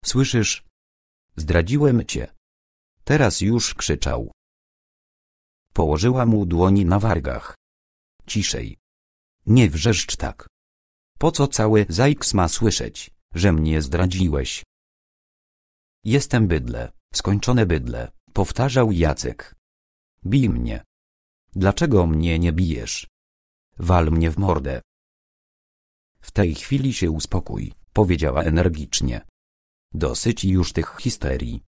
Słyszysz? Zdradziłem cię. Teraz już krzyczał. Położyła mu dłoni na wargach. Ciszej. Nie wrzeszcz tak. Po co cały Zajks ma słyszeć, że mnie zdradziłeś? Jestem bydle, skończone bydle, powtarzał Jacek. Bij mnie. Dlaczego mnie nie bijesz? Wal mnie w mordę. W tej chwili się uspokój, powiedziała energicznie. Dosyć już tych histerii.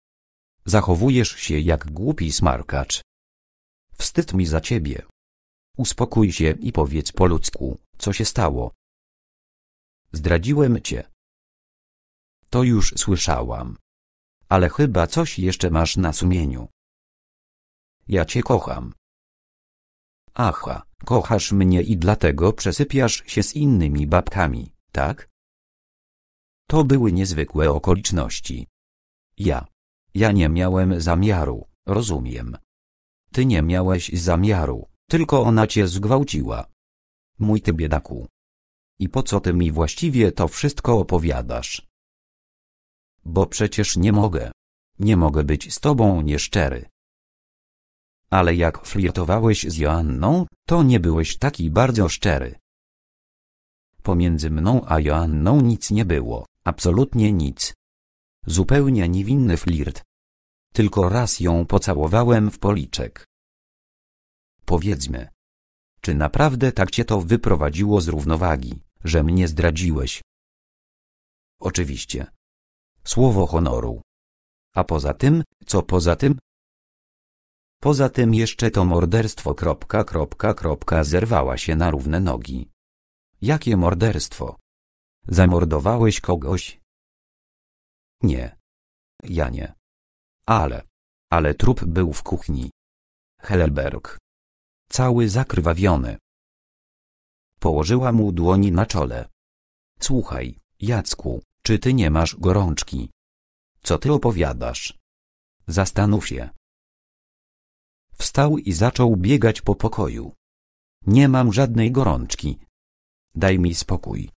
Zachowujesz się jak głupi smarkacz. Wstyd mi za ciebie. Uspokój się i powiedz po ludzku, co się stało. Zdradziłem cię. To już słyszałam. Ale chyba coś jeszcze masz na sumieniu. Ja cię kocham. Aha, kochasz mnie i dlatego przesypiasz się z innymi babkami, tak? To były niezwykłe okoliczności. Ja. Ja nie miałem zamiaru, rozumiem. Ty nie miałeś zamiaru, tylko ona cię zgwałciła. Mój ty biedaku. I po co ty mi właściwie to wszystko opowiadasz? Bo przecież nie mogę. Nie mogę być z tobą nieszczery ale jak flirtowałeś z Joanną, to nie byłeś taki bardzo szczery. Pomiędzy mną a Joanną nic nie było, absolutnie nic. Zupełnie niewinny flirt. Tylko raz ją pocałowałem w policzek. Powiedzmy. Czy naprawdę tak cię to wyprowadziło z równowagi, że mnie zdradziłeś? Oczywiście. Słowo honoru. A poza tym, co poza tym? Poza tym jeszcze to morderstwo. Kropka, kropka, kropka, zerwała się na równe nogi. Jakie morderstwo? Zamordowałeś kogoś? Nie. Ja nie. Ale. Ale trup był w kuchni. Helberg. Cały zakrwawiony. Położyła mu dłoni na czole. Słuchaj, Jacku, czy ty nie masz gorączki? Co ty opowiadasz? Zastanów się. Wstał i zaczął biegać po pokoju. Nie mam żadnej gorączki. Daj mi spokój.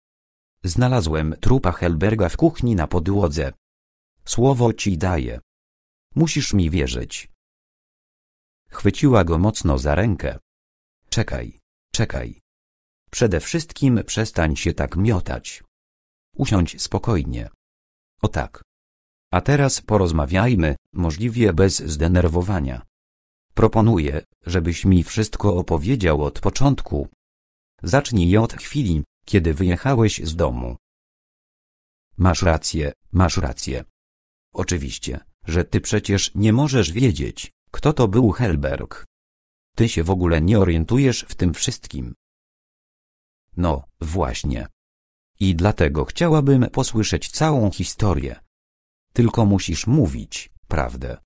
Znalazłem trupa Helberga w kuchni na podłodze. Słowo ci daję. Musisz mi wierzyć. Chwyciła go mocno za rękę. Czekaj, czekaj. Przede wszystkim przestań się tak miotać. Usiądź spokojnie. O tak. A teraz porozmawiajmy, możliwie bez zdenerwowania. Proponuję, żebyś mi wszystko opowiedział od początku. Zacznij od chwili, kiedy wyjechałeś z domu. Masz rację, masz rację. Oczywiście, że ty przecież nie możesz wiedzieć, kto to był Helberg. Ty się w ogóle nie orientujesz w tym wszystkim. No, właśnie. I dlatego chciałabym posłyszeć całą historię. Tylko musisz mówić, prawdę.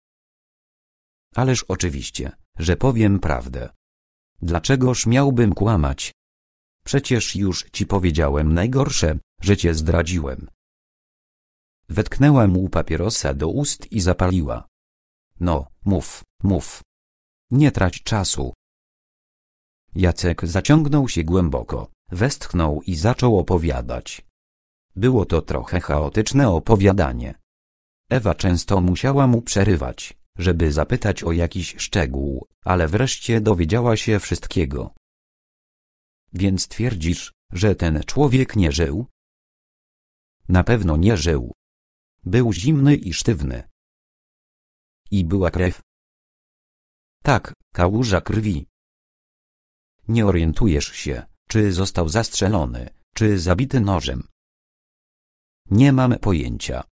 Ależ oczywiście, że powiem prawdę. Dlaczegoż miałbym kłamać? Przecież już ci powiedziałem najgorsze, że cię zdradziłem. Wetknęła mu papierosa do ust i zapaliła. No, mów, mów. Nie trać czasu. Jacek zaciągnął się głęboko, westchnął i zaczął opowiadać. Było to trochę chaotyczne opowiadanie. Ewa często musiała mu przerywać żeby zapytać o jakiś szczegół, ale wreszcie dowiedziała się wszystkiego. Więc twierdzisz, że ten człowiek nie żył? Na pewno nie żył. Był zimny i sztywny. I była krew. Tak, kałuża krwi. Nie orientujesz się, czy został zastrzelony, czy zabity nożem. Nie mam pojęcia.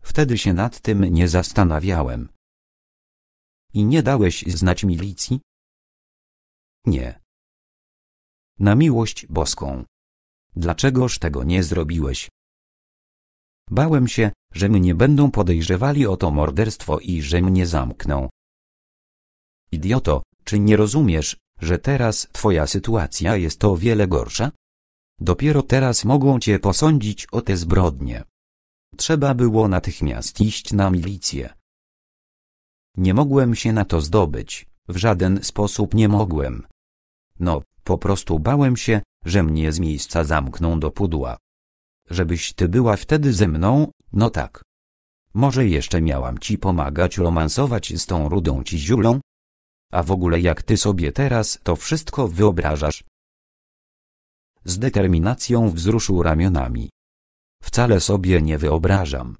Wtedy się nad tym nie zastanawiałem. I nie dałeś znać milicji? Nie. Na miłość boską. Dlaczegoż tego nie zrobiłeś? Bałem się, że mnie będą podejrzewali o to morderstwo i że mnie zamkną. Idioto, czy nie rozumiesz, że teraz twoja sytuacja jest o wiele gorsza? Dopiero teraz mogą cię posądzić o te zbrodnie. Trzeba było natychmiast iść na milicję. Nie mogłem się na to zdobyć, w żaden sposób nie mogłem. No, po prostu bałem się, że mnie z miejsca zamkną do pudła. Żebyś ty była wtedy ze mną, no tak. Może jeszcze miałam ci pomagać romansować z tą rudą ci ziulą? A w ogóle jak ty sobie teraz to wszystko wyobrażasz? Z determinacją wzruszył ramionami. Wcale sobie nie wyobrażam.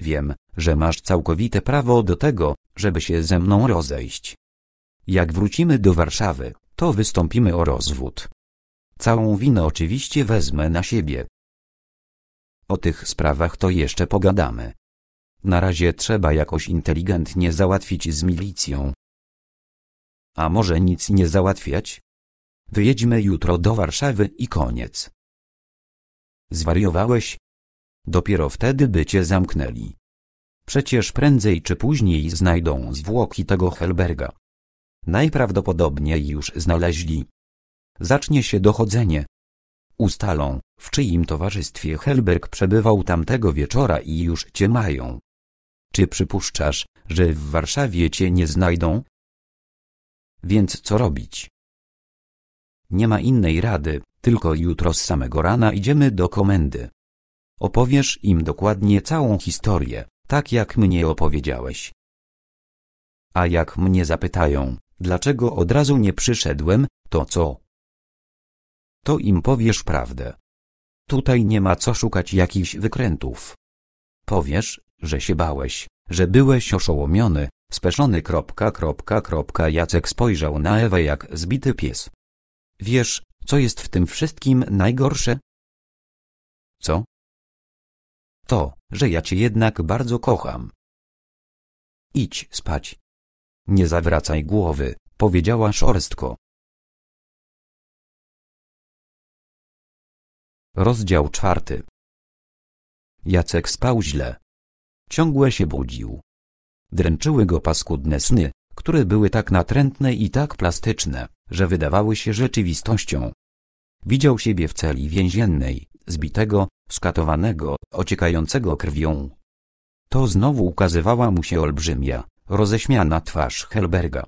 Wiem, że masz całkowite prawo do tego, żeby się ze mną rozejść. Jak wrócimy do Warszawy, to wystąpimy o rozwód. Całą winę oczywiście wezmę na siebie. O tych sprawach to jeszcze pogadamy. Na razie trzeba jakoś inteligentnie załatwić z milicją. A może nic nie załatwiać? Wyjedźmy jutro do Warszawy i koniec. Zwariowałeś? Dopiero wtedy by cię zamknęli. Przecież prędzej czy później znajdą zwłoki tego Helberga. Najprawdopodobniej już znaleźli. Zacznie się dochodzenie. Ustalą, w czyim towarzystwie Helberg przebywał tamtego wieczora i już cię mają. Czy przypuszczasz, że w Warszawie cię nie znajdą? Więc co robić? Nie ma innej rady, tylko jutro z samego rana idziemy do komendy. Opowiesz im dokładnie całą historię, tak jak mnie opowiedziałeś. A jak mnie zapytają, dlaczego od razu nie przyszedłem, to co? To im powiesz prawdę. Tutaj nie ma co szukać jakichś wykrętów. Powiesz, że się bałeś, że byłeś oszołomiony, speszony. Kropka, kropka, kropka. Jacek spojrzał na Ewę jak zbity pies. Wiesz, co jest w tym wszystkim najgorsze? Co? to, że ja cię jednak bardzo kocham. Idź spać. Nie zawracaj głowy, powiedziała szorstko. Rozdział czwarty. Jacek spał źle. Ciągle się budził. Dręczyły go paskudne sny, które były tak natrętne i tak plastyczne, że wydawały się rzeczywistością. Widział siebie w celi więziennej, zbitego, skatowanego, ociekającego krwią. To znowu ukazywała mu się olbrzymia, roześmiana twarz Helberga.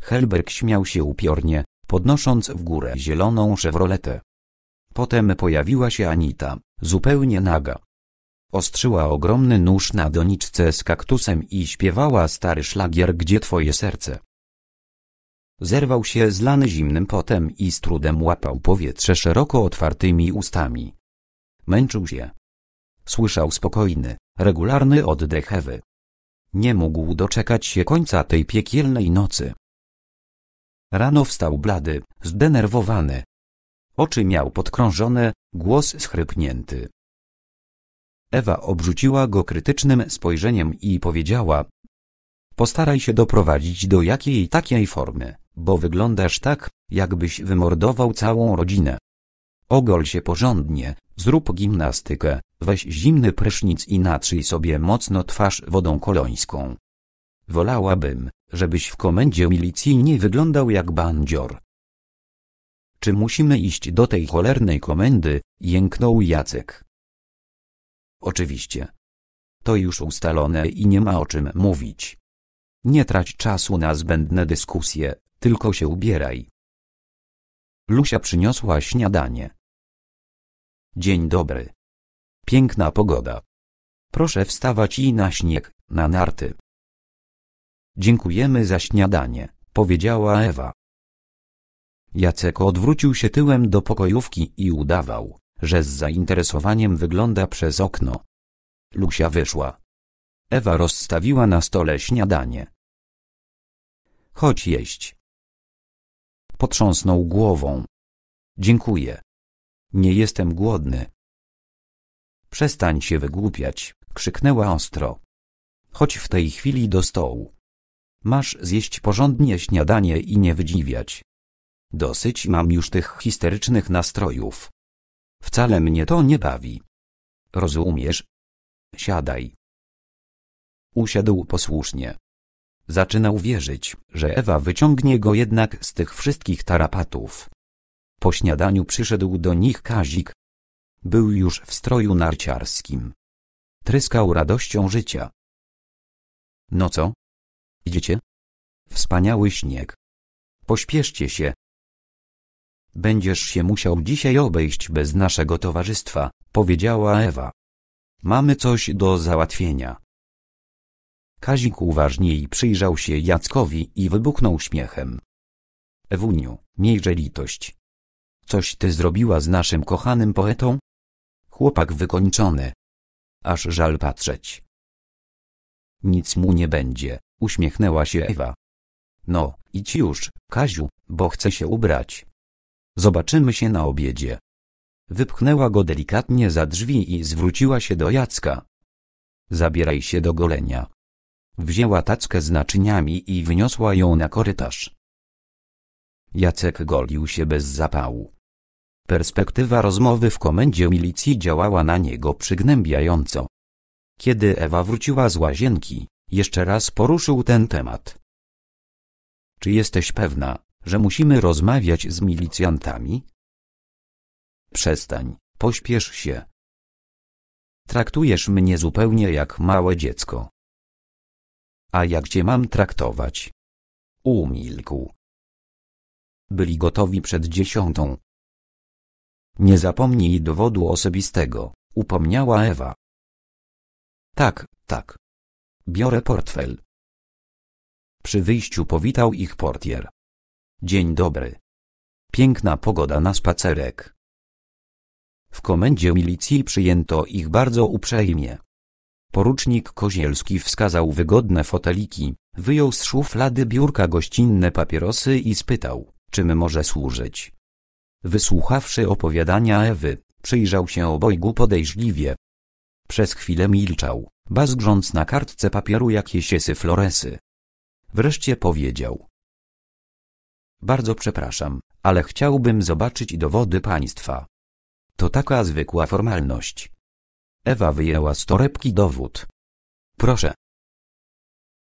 Helberg śmiał się upiornie, podnosząc w górę zieloną szewroletę. Potem pojawiła się Anita, zupełnie naga. Ostrzyła ogromny nóż na doniczce z kaktusem i śpiewała stary szlagier Gdzie twoje serce. Zerwał się zlany zimnym potem i z trudem łapał powietrze szeroko otwartymi ustami. Męczył się. Słyszał spokojny, regularny oddech Ewy. Nie mógł doczekać się końca tej piekielnej nocy. Rano wstał blady, zdenerwowany. Oczy miał podkrążone, głos schrypnięty. Ewa obrzuciła go krytycznym spojrzeniem i powiedziała Postaraj się doprowadzić do jakiej takiej formy, bo wyglądasz tak, jakbyś wymordował całą rodzinę. Ogol się porządnie, Zrób gimnastykę, weź zimny prysznic i natrzyj sobie mocno twarz wodą kolońską. Wolałabym, żebyś w komendzie milicji nie wyglądał jak bandzior. Czy musimy iść do tej cholernej komendy? jęknął Jacek. Oczywiście. To już ustalone i nie ma o czym mówić. Nie trać czasu na zbędne dyskusje, tylko się ubieraj. Lusia przyniosła śniadanie. Dzień dobry. Piękna pogoda. Proszę wstawać i na śnieg, na narty. Dziękujemy za śniadanie, powiedziała Ewa. Jacek odwrócił się tyłem do pokojówki i udawał, że z zainteresowaniem wygląda przez okno. Lusia wyszła. Ewa rozstawiła na stole śniadanie. Chodź jeść. Potrząsnął głową. Dziękuję. Nie jestem głodny. Przestań się wygłupiać, krzyknęła ostro. Chodź w tej chwili do stołu. Masz zjeść porządnie śniadanie i nie wydziwiać. Dosyć mam już tych histerycznych nastrojów. Wcale mnie to nie bawi. Rozumiesz? Siadaj. Usiadł posłusznie. Zaczynał wierzyć, że Ewa wyciągnie go jednak z tych wszystkich tarapatów. Po śniadaniu przyszedł do nich Kazik. Był już w stroju narciarskim. Tryskał radością życia. No co? Idziecie? Wspaniały śnieg. Pośpieszcie się. Będziesz się musiał dzisiaj obejść bez naszego towarzystwa, powiedziała Ewa. Mamy coś do załatwienia. Kazik uważniej przyjrzał się Jackowi i wybuchnął śmiechem. Ewuniu, miejże litość. Coś ty zrobiła z naszym kochanym poetą? Chłopak wykończony. Aż żal patrzeć. Nic mu nie będzie, uśmiechnęła się Ewa. No, idź już, Kaziu, bo chcę się ubrać. Zobaczymy się na obiedzie. Wypchnęła go delikatnie za drzwi i zwróciła się do Jacka. Zabieraj się do golenia. Wzięła tackę z naczyniami i wyniosła ją na korytarz. Jacek golił się bez zapału. Perspektywa rozmowy w komendzie milicji działała na niego przygnębiająco. Kiedy Ewa wróciła z łazienki, jeszcze raz poruszył ten temat. Czy jesteś pewna, że musimy rozmawiać z milicjantami? Przestań, pośpiesz się. Traktujesz mnie zupełnie jak małe dziecko. A jak cię mam traktować? Umilkł byli gotowi przed dziesiątą. Nie zapomnij dowodu osobistego, upomniała Ewa. Tak, tak. Biorę portfel. Przy wyjściu powitał ich portier. Dzień dobry. Piękna pogoda na spacerek. W komendzie milicji przyjęto ich bardzo uprzejmie. Porucznik Kozielski wskazał wygodne foteliki, wyjął z szuflady biurka gościnne papierosy i spytał czym może służyć. Wysłuchawszy opowiadania Ewy, przyjrzał się obojgu podejrzliwie. Przez chwilę milczał, bazgrząc na kartce papieru jakieś esy floresy. Wreszcie powiedział. Bardzo przepraszam, ale chciałbym zobaczyć dowody państwa. To taka zwykła formalność. Ewa wyjęła z torebki dowód. Proszę.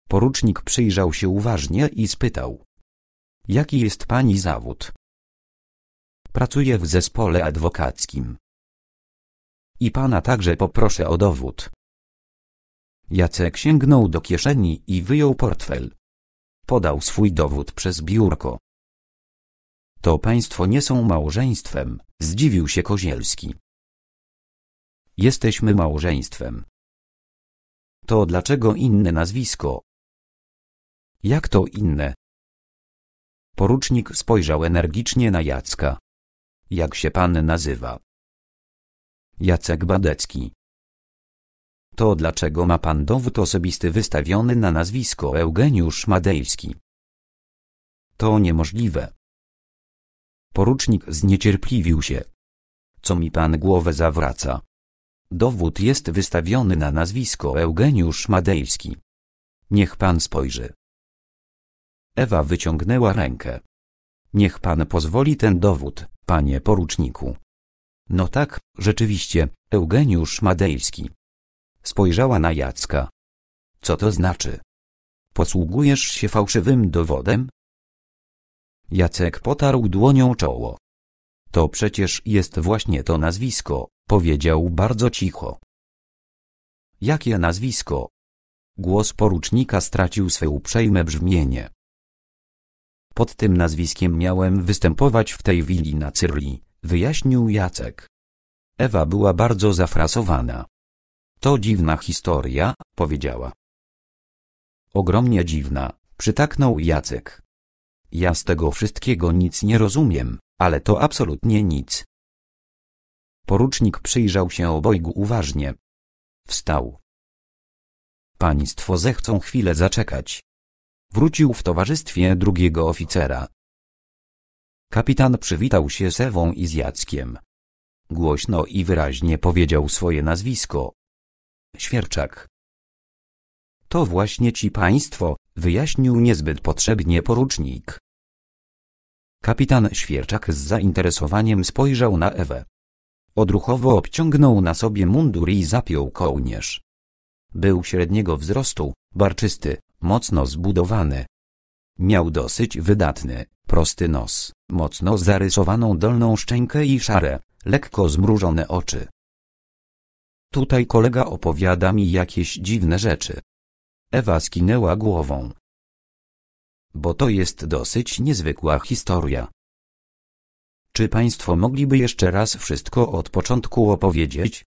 Porucznik przyjrzał się uważnie i spytał. Jaki jest pani zawód? Pracuję w zespole adwokackim. I pana także poproszę o dowód. Jacek sięgnął do kieszeni i wyjął portfel. Podał swój dowód przez biurko. To państwo nie są małżeństwem, zdziwił się Kozielski. Jesteśmy małżeństwem. To dlaczego inne nazwisko? Jak to inne? Porucznik spojrzał energicznie na Jacka. Jak się pan nazywa? Jacek Badecki. To dlaczego ma pan dowód osobisty wystawiony na nazwisko Eugeniusz Madejski? To niemożliwe. Porucznik zniecierpliwił się. Co mi pan głowę zawraca? Dowód jest wystawiony na nazwisko Eugeniusz Madejski. Niech pan spojrzy. Ewa wyciągnęła rękę. Niech pan pozwoli ten dowód, panie poruczniku. No tak, rzeczywiście, Eugeniusz Madejski. Spojrzała na Jacka. Co to znaczy? Posługujesz się fałszywym dowodem? Jacek potarł dłonią czoło. To przecież jest właśnie to nazwisko, powiedział bardzo cicho. Jakie nazwisko? Głos porucznika stracił swe uprzejme brzmienie. Pod tym nazwiskiem miałem występować w tej willi na Cyrli, wyjaśnił Jacek. Ewa była bardzo zafrasowana. To dziwna historia, powiedziała. Ogromnie dziwna, przytaknął Jacek. Ja z tego wszystkiego nic nie rozumiem, ale to absolutnie nic. Porucznik przyjrzał się obojgu uważnie. Wstał. Państwo zechcą chwilę zaczekać, Wrócił w towarzystwie drugiego oficera. Kapitan przywitał się z Ewą i z Jackiem. Głośno i wyraźnie powiedział swoje nazwisko. Świerczak. To właśnie ci państwo, wyjaśnił niezbyt potrzebnie porucznik. Kapitan Świerczak z zainteresowaniem spojrzał na Ewę. Odruchowo obciągnął na sobie mundur i zapiął kołnierz. Był średniego wzrostu, barczysty, mocno zbudowany. Miał dosyć wydatny, prosty nos, mocno zarysowaną dolną szczękę i szare, lekko zmrużone oczy. Tutaj kolega opowiada mi jakieś dziwne rzeczy. Ewa skinęła głową. Bo to jest dosyć niezwykła historia. Czy państwo mogliby jeszcze raz wszystko od początku opowiedzieć?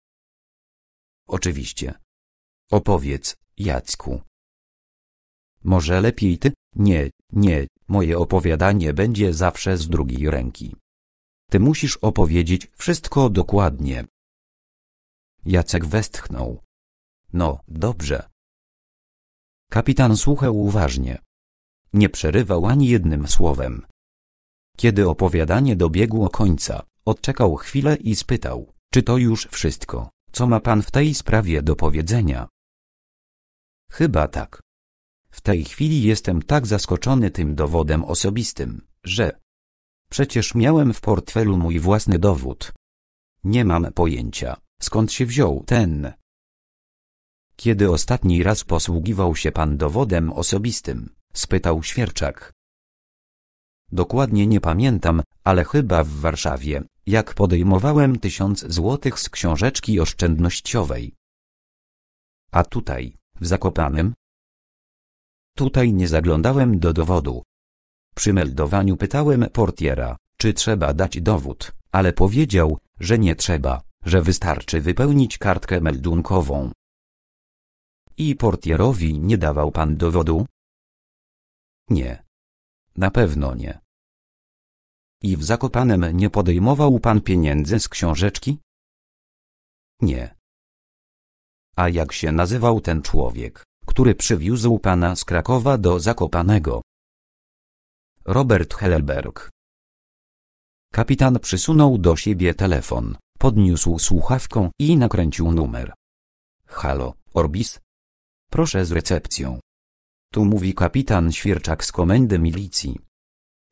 Oczywiście. Opowiedz, Jacku. Może lepiej ty? Nie, nie, moje opowiadanie będzie zawsze z drugiej ręki. Ty musisz opowiedzieć wszystko dokładnie. Jacek westchnął. No, dobrze. Kapitan słuchał uważnie. Nie przerywał ani jednym słowem. Kiedy opowiadanie dobiegło końca, odczekał chwilę i spytał, czy to już wszystko, co ma pan w tej sprawie do powiedzenia? Chyba tak. W tej chwili jestem tak zaskoczony tym dowodem osobistym, że... Przecież miałem w portfelu mój własny dowód. Nie mam pojęcia, skąd się wziął ten. Kiedy ostatni raz posługiwał się pan dowodem osobistym? spytał Świerczak. Dokładnie nie pamiętam, ale chyba w Warszawie, jak podejmowałem tysiąc złotych z książeczki oszczędnościowej. A tutaj, w Zakopanem, Tutaj nie zaglądałem do dowodu. Przy meldowaniu pytałem portiera, czy trzeba dać dowód, ale powiedział, że nie trzeba, że wystarczy wypełnić kartkę meldunkową. I portierowi nie dawał pan dowodu? Nie. Na pewno nie. I w Zakopanem nie podejmował pan pieniędzy z książeczki? Nie. A jak się nazywał ten człowiek? który przywiózł pana z Krakowa do Zakopanego. Robert Helberg. Kapitan przysunął do siebie telefon, podniósł słuchawką i nakręcił numer. Halo, Orbis? Proszę z recepcją. Tu mówi kapitan Świerczak z komendy milicji.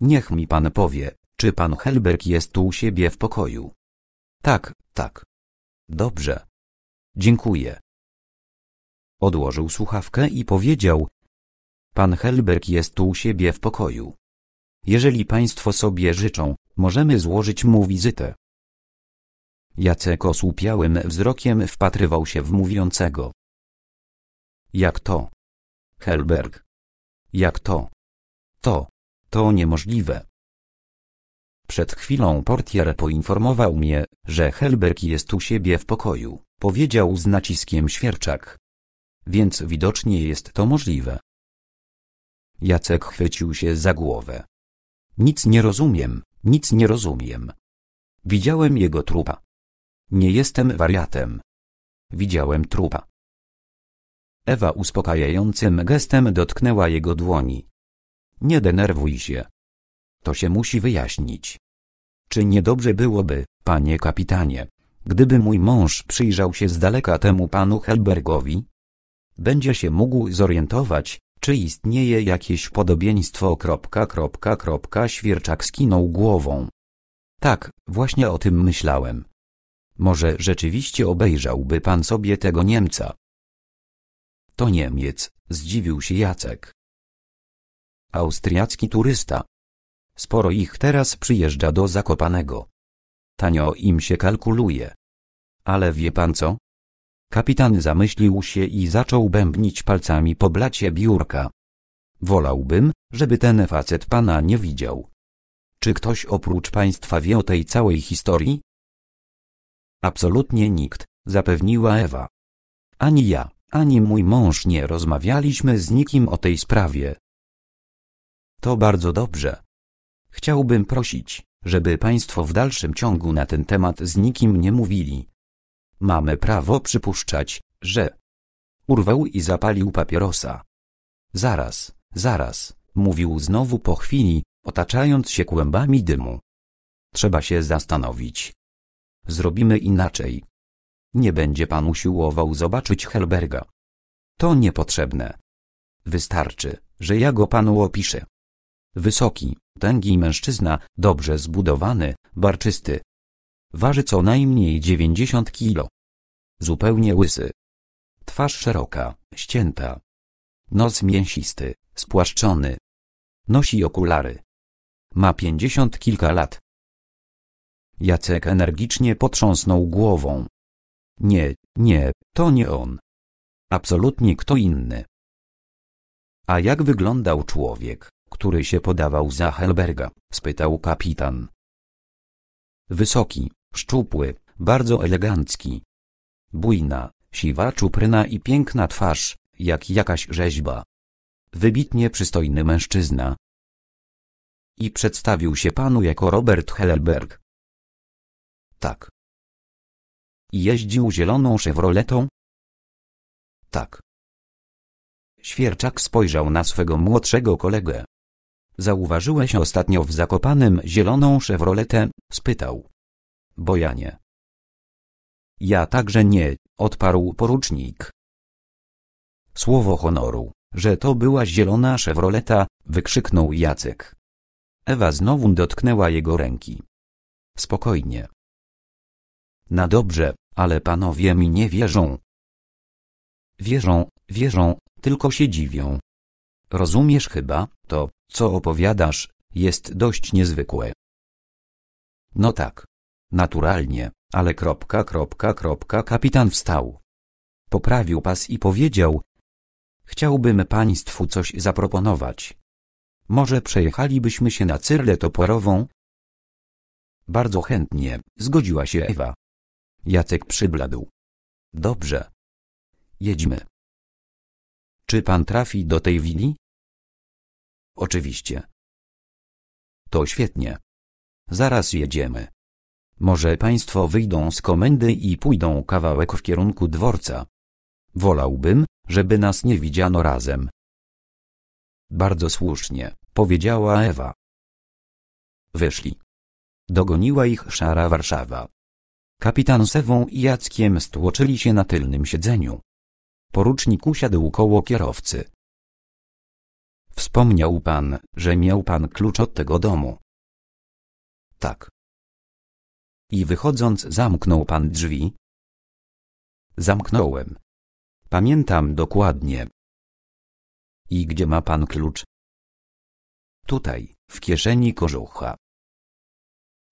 Niech mi pan powie, czy pan Helberg jest tu u siebie w pokoju? Tak, tak. Dobrze. Dziękuję. Odłożył słuchawkę i powiedział Pan Helberg jest tu u siebie w pokoju. Jeżeli państwo sobie życzą, możemy złożyć mu wizytę. Jacek osłupiałym wzrokiem wpatrywał się w mówiącego. Jak to? Helberg. Jak to? To. To niemożliwe. Przed chwilą portier poinformował mnie, że Helberg jest u siebie w pokoju, powiedział z naciskiem świerczak więc widocznie jest to możliwe. Jacek chwycił się za głowę. Nic nie rozumiem, nic nie rozumiem. Widziałem jego trupa. Nie jestem wariatem. Widziałem trupa. Ewa uspokajającym gestem dotknęła jego dłoni. Nie denerwuj się. To się musi wyjaśnić. Czy niedobrze byłoby, panie kapitanie, gdyby mój mąż przyjrzał się z daleka temu panu Helbergowi? będzie się mógł zorientować, czy istnieje jakieś podobieństwo. Kropka, kropka, kropka, świerczak skinął głową. Tak, właśnie o tym myślałem. Może rzeczywiście obejrzałby pan sobie tego Niemca. To Niemiec, zdziwił się Jacek. Austriacki turysta. Sporo ich teraz przyjeżdża do Zakopanego. Tanio im się kalkuluje. Ale wie pan co? Kapitan zamyślił się i zaczął bębnić palcami po blacie biurka. Wolałbym, żeby ten facet pana nie widział. Czy ktoś oprócz państwa wie o tej całej historii? Absolutnie nikt, zapewniła Ewa. Ani ja, ani mój mąż nie rozmawialiśmy z nikim o tej sprawie. To bardzo dobrze. Chciałbym prosić, żeby państwo w dalszym ciągu na ten temat z nikim nie mówili. Mamy prawo przypuszczać, że urwał i zapalił papierosa. Zaraz, zaraz, mówił znowu po chwili, otaczając się kłębami dymu. Trzeba się zastanowić. Zrobimy inaczej. Nie będzie pan usiłował zobaczyć Helberga. To niepotrzebne. Wystarczy, że ja go panu opiszę. Wysoki, tęgi mężczyzna, dobrze zbudowany, barczysty, Waży co najmniej 90 kilo. Zupełnie łysy. Twarz szeroka, ścięta. Nos mięsisty, spłaszczony. Nosi okulary. Ma pięćdziesiąt kilka lat. Jacek energicznie potrząsnął głową. Nie, nie, to nie on. Absolutnie kto inny. A jak wyglądał człowiek, który się podawał za Helberga? spytał kapitan. Wysoki, Szczupły, bardzo elegancki. Bujna, siwa czupryna i piękna twarz, jak jakaś rzeźba. Wybitnie przystojny mężczyzna. I przedstawił się panu jako Robert Hellberg. Tak. I jeździł zieloną Chevroletą? Tak. Świerczak spojrzał na swego młodszego kolegę. Zauważyłeś ostatnio w zakopanym zieloną Chevroletę? spytał bo ja nie. Ja także nie, odparł porucznik. Słowo honoru, że to była zielona Chevroleta, wykrzyknął Jacek. Ewa znowu dotknęła jego ręki. Spokojnie. Na dobrze, ale panowie mi nie wierzą. Wierzą, wierzą, tylko się dziwią. Rozumiesz chyba, to, co opowiadasz, jest dość niezwykłe. No tak, Naturalnie, ale kropka, kropka, kropka, kapitan wstał. Poprawił pas i powiedział. Chciałbym państwu coś zaproponować. Może przejechalibyśmy się na cyrlę toporową? Bardzo chętnie, zgodziła się Ewa. Jacek przybladł. Dobrze. Jedźmy. Czy pan trafi do tej willi? Oczywiście. To świetnie. Zaraz jedziemy. Może państwo wyjdą z komendy i pójdą kawałek w kierunku dworca. Wolałbym, żeby nas nie widziano razem. Bardzo słusznie, powiedziała Ewa. Wyszli. Dogoniła ich szara Warszawa. Kapitan Sewą i Jackiem stłoczyli się na tylnym siedzeniu. Porucznik usiadł koło kierowcy. Wspomniał pan, że miał pan klucz od tego domu. Tak. I wychodząc zamknął pan drzwi? Zamknąłem. Pamiętam dokładnie. I gdzie ma pan klucz? Tutaj, w kieszeni kożucha.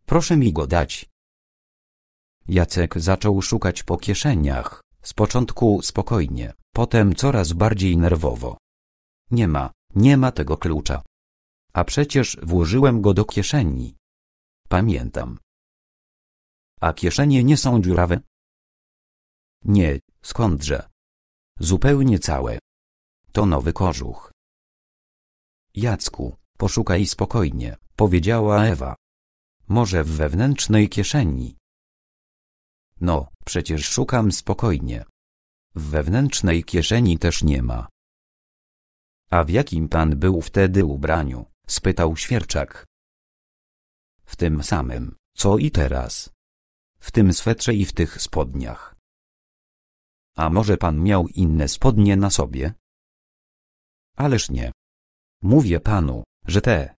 Proszę mi go dać. Jacek zaczął szukać po kieszeniach, z początku spokojnie, potem coraz bardziej nerwowo. Nie ma, nie ma tego klucza. A przecież włożyłem go do kieszeni. Pamiętam. A kieszenie nie są dziurawe? Nie, skądże? Zupełnie całe. To nowy kożuch. Jacku, poszukaj spokojnie, powiedziała Ewa. Może w wewnętrznej kieszeni. No, przecież szukam spokojnie. W wewnętrznej kieszeni też nie ma. A w jakim pan był wtedy ubraniu? spytał świerczak. W tym samym, co i teraz w tym swetrze i w tych spodniach. A może pan miał inne spodnie na sobie? Ależ nie. Mówię panu, że te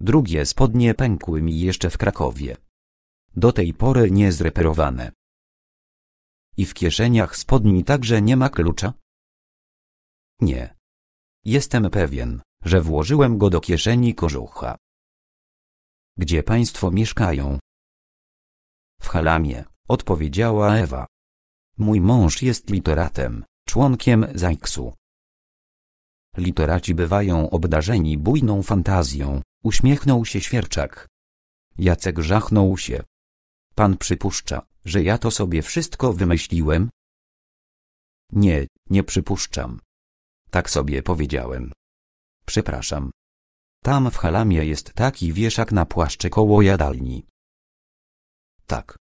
drugie spodnie pękły mi jeszcze w Krakowie. Do tej pory nie zreperowane. I w kieszeniach spodni także nie ma klucza? Nie. Jestem pewien, że włożyłem go do kieszeni kożucha. Gdzie państwo mieszkają, w Halamie, odpowiedziała Ewa. Mój mąż jest literatem, członkiem Zajksu. Literaci bywają obdarzeni bujną fantazją, uśmiechnął się świerczak. Jacek żachnął się. Pan przypuszcza, że ja to sobie wszystko wymyśliłem? Nie, nie przypuszczam. Tak sobie powiedziałem. Przepraszam. Tam w halamie jest taki wieszak na płaszcze koło jadalni. Tak.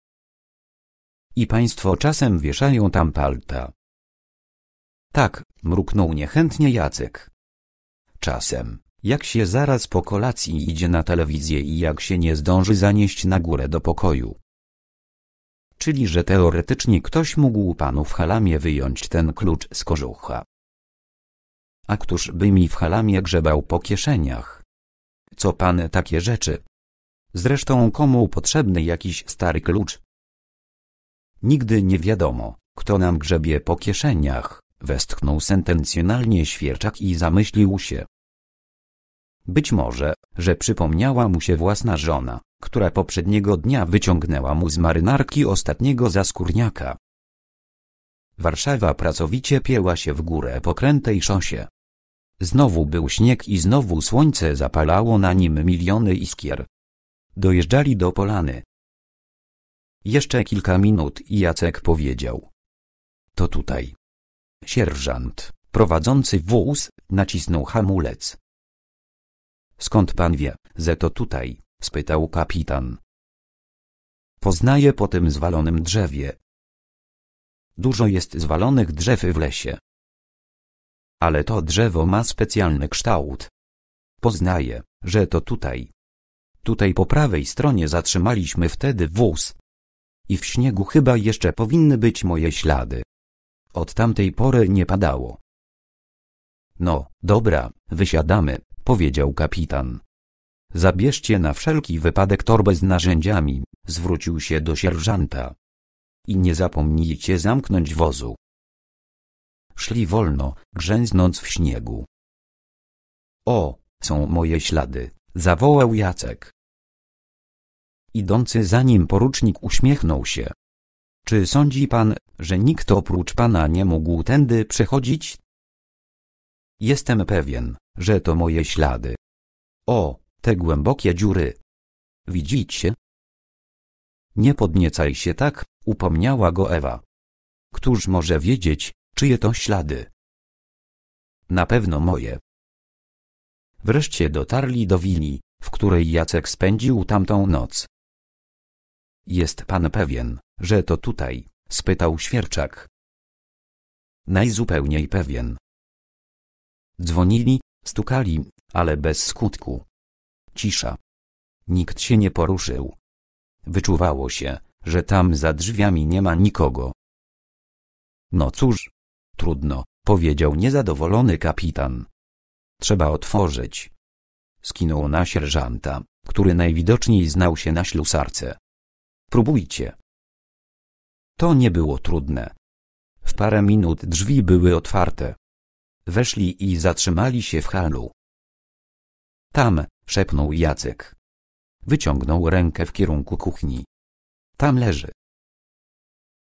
I państwo czasem wieszają tam palta. Tak, mruknął niechętnie Jacek. Czasem, jak się zaraz po kolacji idzie na telewizję i jak się nie zdąży zanieść na górę do pokoju. Czyli że teoretycznie ktoś mógł panu w halamie wyjąć ten klucz z kożucha. A któż by mi w halamie grzebał po kieszeniach? Co pan takie rzeczy? Zresztą komu potrzebny jakiś stary klucz? Nigdy nie wiadomo, kto nam grzebie po kieszeniach, westchnął sentencjonalnie świerczak i zamyślił się. Być może, że przypomniała mu się własna żona, która poprzedniego dnia wyciągnęła mu z marynarki ostatniego zaskórniaka. Warszawa pracowicie pieła się w górę po krętej szosie. Znowu był śnieg i znowu słońce zapalało na nim miliony iskier, Dojeżdżali do polany. Jeszcze kilka minut i Jacek powiedział. To tutaj. Sierżant, prowadzący wóz, nacisnął hamulec. Skąd pan wie, że to tutaj? spytał kapitan. Poznaję po tym zwalonym drzewie. Dużo jest zwalonych drzew w lesie. Ale to drzewo ma specjalny kształt. Poznaję, że to tutaj. Tutaj po prawej stronie zatrzymaliśmy wtedy wóz. I w śniegu chyba jeszcze powinny być moje ślady. Od tamtej pory nie padało. No, dobra, wysiadamy, powiedział kapitan. Zabierzcie na wszelki wypadek torbę z narzędziami, zwrócił się do sierżanta. I nie zapomnijcie zamknąć wozu. Szli wolno, grzęznąc w śniegu. O, są moje ślady, zawołał Jacek. Idący za nim porucznik uśmiechnął się. Czy sądzi pan, że nikt oprócz pana nie mógł tędy przechodzić? Jestem pewien, że to moje ślady. O, te głębokie dziury. Widzicie? Nie podniecaj się tak, upomniała go Ewa. Któż może wiedzieć, czyje to ślady? Na pewno moje. Wreszcie dotarli do wili, w której Jacek spędził tamtą noc. Jest pan pewien, że to tutaj? spytał świerczak. Najzupełniej pewien. Dzwonili, stukali, ale bez skutku. Cisza. Nikt się nie poruszył. Wyczuwało się, że tam za drzwiami nie ma nikogo. No cóż, trudno, powiedział niezadowolony kapitan. Trzeba otworzyć. Skinął na sierżanta, który najwidoczniej znał się na ślusarce. Próbujcie. To nie było trudne. W parę minut drzwi były otwarte. Weszli i zatrzymali się w halu. Tam, szepnął Jacek. Wyciągnął rękę w kierunku kuchni. Tam leży.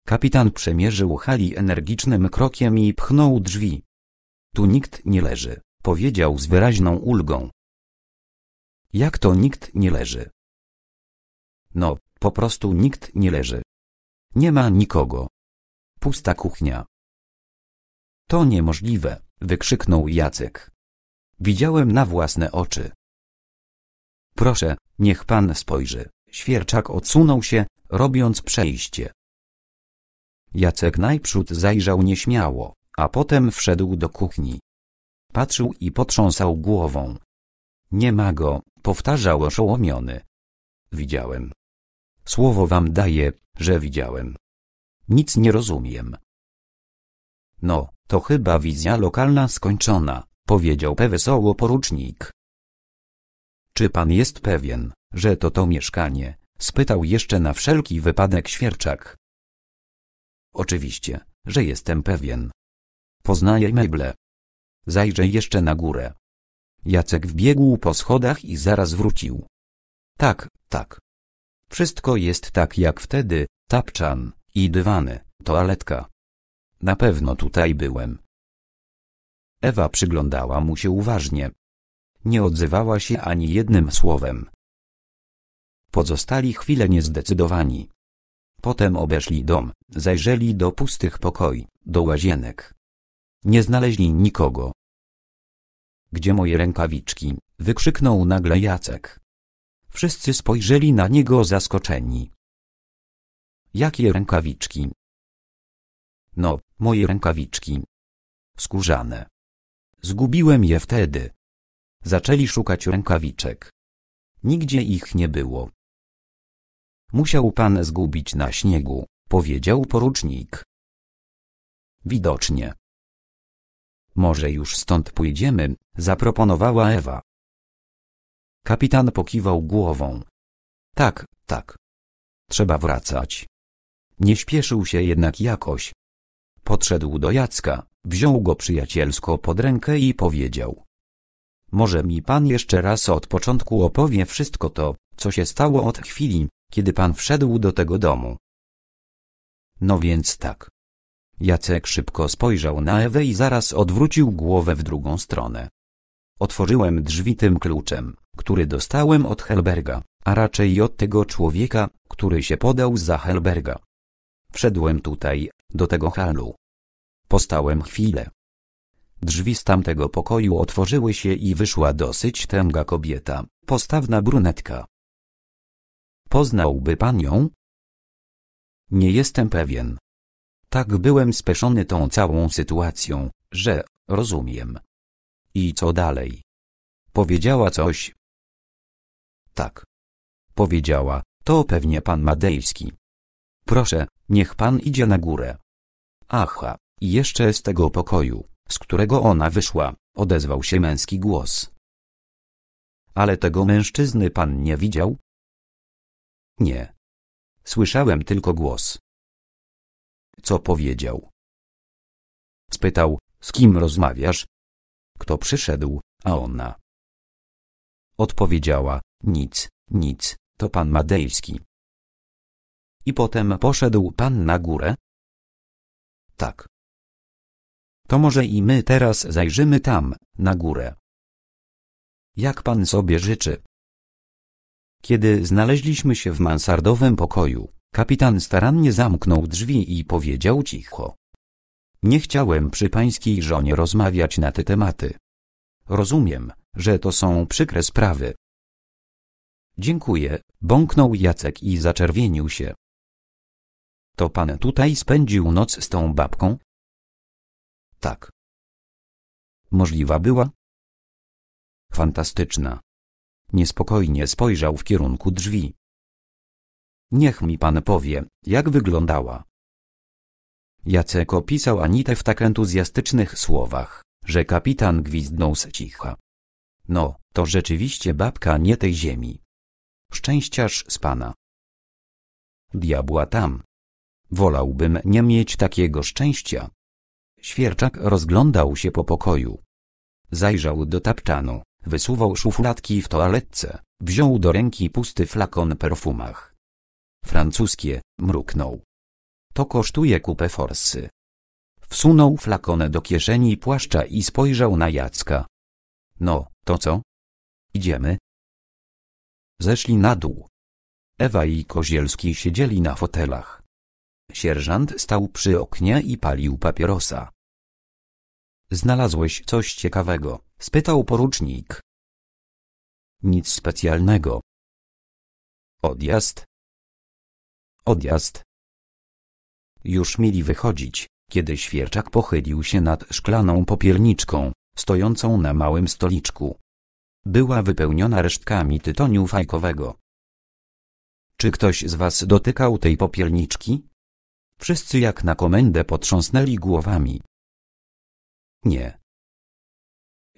Kapitan przemierzył hali energicznym krokiem i pchnął drzwi. Tu nikt nie leży, powiedział z wyraźną ulgą. Jak to nikt nie leży? No, po prostu nikt nie leży. Nie ma nikogo. Pusta kuchnia. To niemożliwe, wykrzyknął Jacek. Widziałem na własne oczy. Proszę, niech pan spojrzy. Świerczak odsunął się, robiąc przejście. Jacek najprzód zajrzał nieśmiało, a potem wszedł do kuchni. Patrzył i potrząsał głową. Nie ma go, powtarzał oszołomiony. Widziałem. Słowo wam daję, że widziałem. Nic nie rozumiem. No, to chyba wizja lokalna skończona, powiedział wesoło porucznik. Czy pan jest pewien, że to to mieszkanie? spytał jeszcze na wszelki wypadek świerczak. Oczywiście, że jestem pewien. Poznaję meble. Zajrzę jeszcze na górę. Jacek wbiegł po schodach i zaraz wrócił. Tak, tak, wszystko jest tak jak wtedy, tapczan, i dywany, toaletka. Na pewno tutaj byłem. Ewa przyglądała mu się uważnie. Nie odzywała się ani jednym słowem. Pozostali chwilę niezdecydowani. Potem obeszli dom, zajrzeli do pustych pokoi, do łazienek. Nie znaleźli nikogo. Gdzie moje rękawiczki? wykrzyknął nagle Jacek. Wszyscy spojrzeli na niego zaskoczeni. Jakie rękawiczki? No, moje rękawiczki. Skórzane. Zgubiłem je wtedy. Zaczęli szukać rękawiczek. Nigdzie ich nie było. Musiał pan zgubić na śniegu, powiedział porucznik. Widocznie. Może już stąd pójdziemy, zaproponowała Ewa. Kapitan pokiwał głową. Tak, tak. Trzeba wracać. Nie śpieszył się jednak jakoś. Podszedł do Jacka, wziął go przyjacielsko pod rękę i powiedział. Może mi pan jeszcze raz od początku opowie wszystko to, co się stało od chwili, kiedy pan wszedł do tego domu. No więc tak. Jacek szybko spojrzał na Ewę i zaraz odwrócił głowę w drugą stronę. Otworzyłem drzwi tym kluczem, który dostałem od Helberga, a raczej od tego człowieka, który się podał za Helberga. Wszedłem tutaj, do tego halu. Postałem chwilę. Drzwi z tamtego pokoju otworzyły się i wyszła dosyć tęga kobieta, postawna brunetka. Poznałby pan ją? Nie jestem pewien. Tak byłem speszony tą całą sytuacją, że, rozumiem, i co dalej? Powiedziała coś. Tak. Powiedziała, to pewnie pan Madejski. Proszę, niech pan idzie na górę. Aha, jeszcze z tego pokoju, z którego ona wyszła, odezwał się męski głos. Ale tego mężczyzny pan nie widział? Nie. Słyszałem tylko głos. Co powiedział? Spytał, z kim rozmawiasz, kto przyszedł, a ona? Odpowiedziała, nic, nic, to pan Madejski. I potem poszedł pan na górę? Tak. To może i my teraz zajrzymy tam, na górę. Jak pan sobie życzy? Kiedy znaleźliśmy się w mansardowym pokoju, kapitan starannie zamknął drzwi i powiedział cicho: nie chciałem przy pańskiej żonie rozmawiać na te tematy. Rozumiem, że to są przykre sprawy. Dziękuję, bąknął Jacek i zaczerwienił się. To pan tutaj spędził noc z tą babką? Tak. Możliwa była? Fantastyczna. Niespokojnie spojrzał w kierunku drzwi. Niech mi pan powie, jak wyglądała. Jacek opisał Anitę w tak entuzjastycznych słowach, że kapitan gwizdnął z cicha. No, to rzeczywiście babka nie tej ziemi. Szczęściarz z pana. Diabła tam. Wolałbym nie mieć takiego szczęścia. Świerczak rozglądał się po pokoju. Zajrzał do tapczanu, wysuwał szufladki w toaletce, wziął do ręki pusty flakon perfumach. Francuskie, mruknął. To kosztuje kupę forsy. Wsunął flakonę do kieszeni płaszcza i spojrzał na Jacka. No, to co? Idziemy? Zeszli na dół. Ewa i Kozielski siedzieli na fotelach. Sierżant stał przy oknie i palił papierosa. Znalazłeś coś ciekawego? spytał porucznik. Nic specjalnego. Odjazd? Odjazd. Już mieli wychodzić, kiedy świerczak pochylił się nad szklaną popielniczką, stojącą na małym stoliczku. Była wypełniona resztkami tytoniu fajkowego. Czy ktoś z was dotykał tej popielniczki? Wszyscy jak na komendę potrząsnęli głowami. Nie.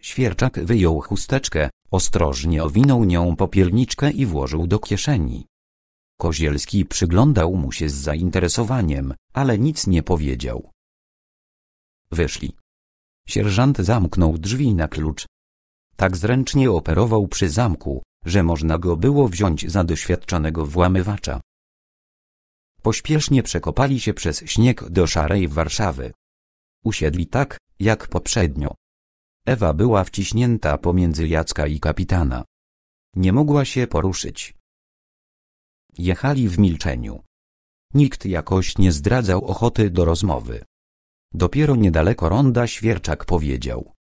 Świerczak wyjął chusteczkę, ostrożnie owinął nią popielniczkę i włożył do kieszeni. Kozielski przyglądał mu się z zainteresowaniem, ale nic nie powiedział. Wyszli. Sierżant zamknął drzwi na klucz. Tak zręcznie operował przy zamku, że można go było wziąć za doświadczonego włamywacza. Pośpiesznie przekopali się przez śnieg do szarej Warszawy. Usiedli tak, jak poprzednio. Ewa była wciśnięta pomiędzy Jacka i kapitana. Nie mogła się poruszyć. Jechali w milczeniu. Nikt jakoś nie zdradzał ochoty do rozmowy. Dopiero niedaleko ronda Świerczak powiedział.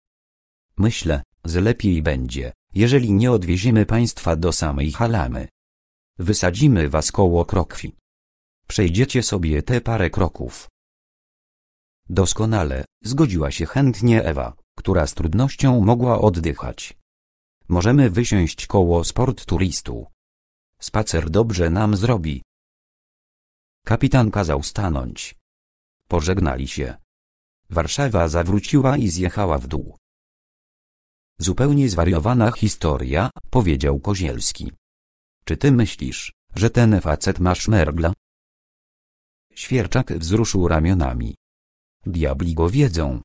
Myślę, że lepiej będzie, jeżeli nie odwieziemy państwa do samej halamy. Wysadzimy was koło krokwi. Przejdziecie sobie te parę kroków. Doskonale, zgodziła się chętnie Ewa, która z trudnością mogła oddychać. Możemy wysiąść koło sport turistu. Spacer dobrze nam zrobi. Kapitan kazał stanąć. Pożegnali się. Warszawa zawróciła i zjechała w dół. Zupełnie zwariowana historia, powiedział Kozielski. Czy ty myślisz, że ten facet ma szmergla? Świerczak wzruszył ramionami. Diabli go wiedzą.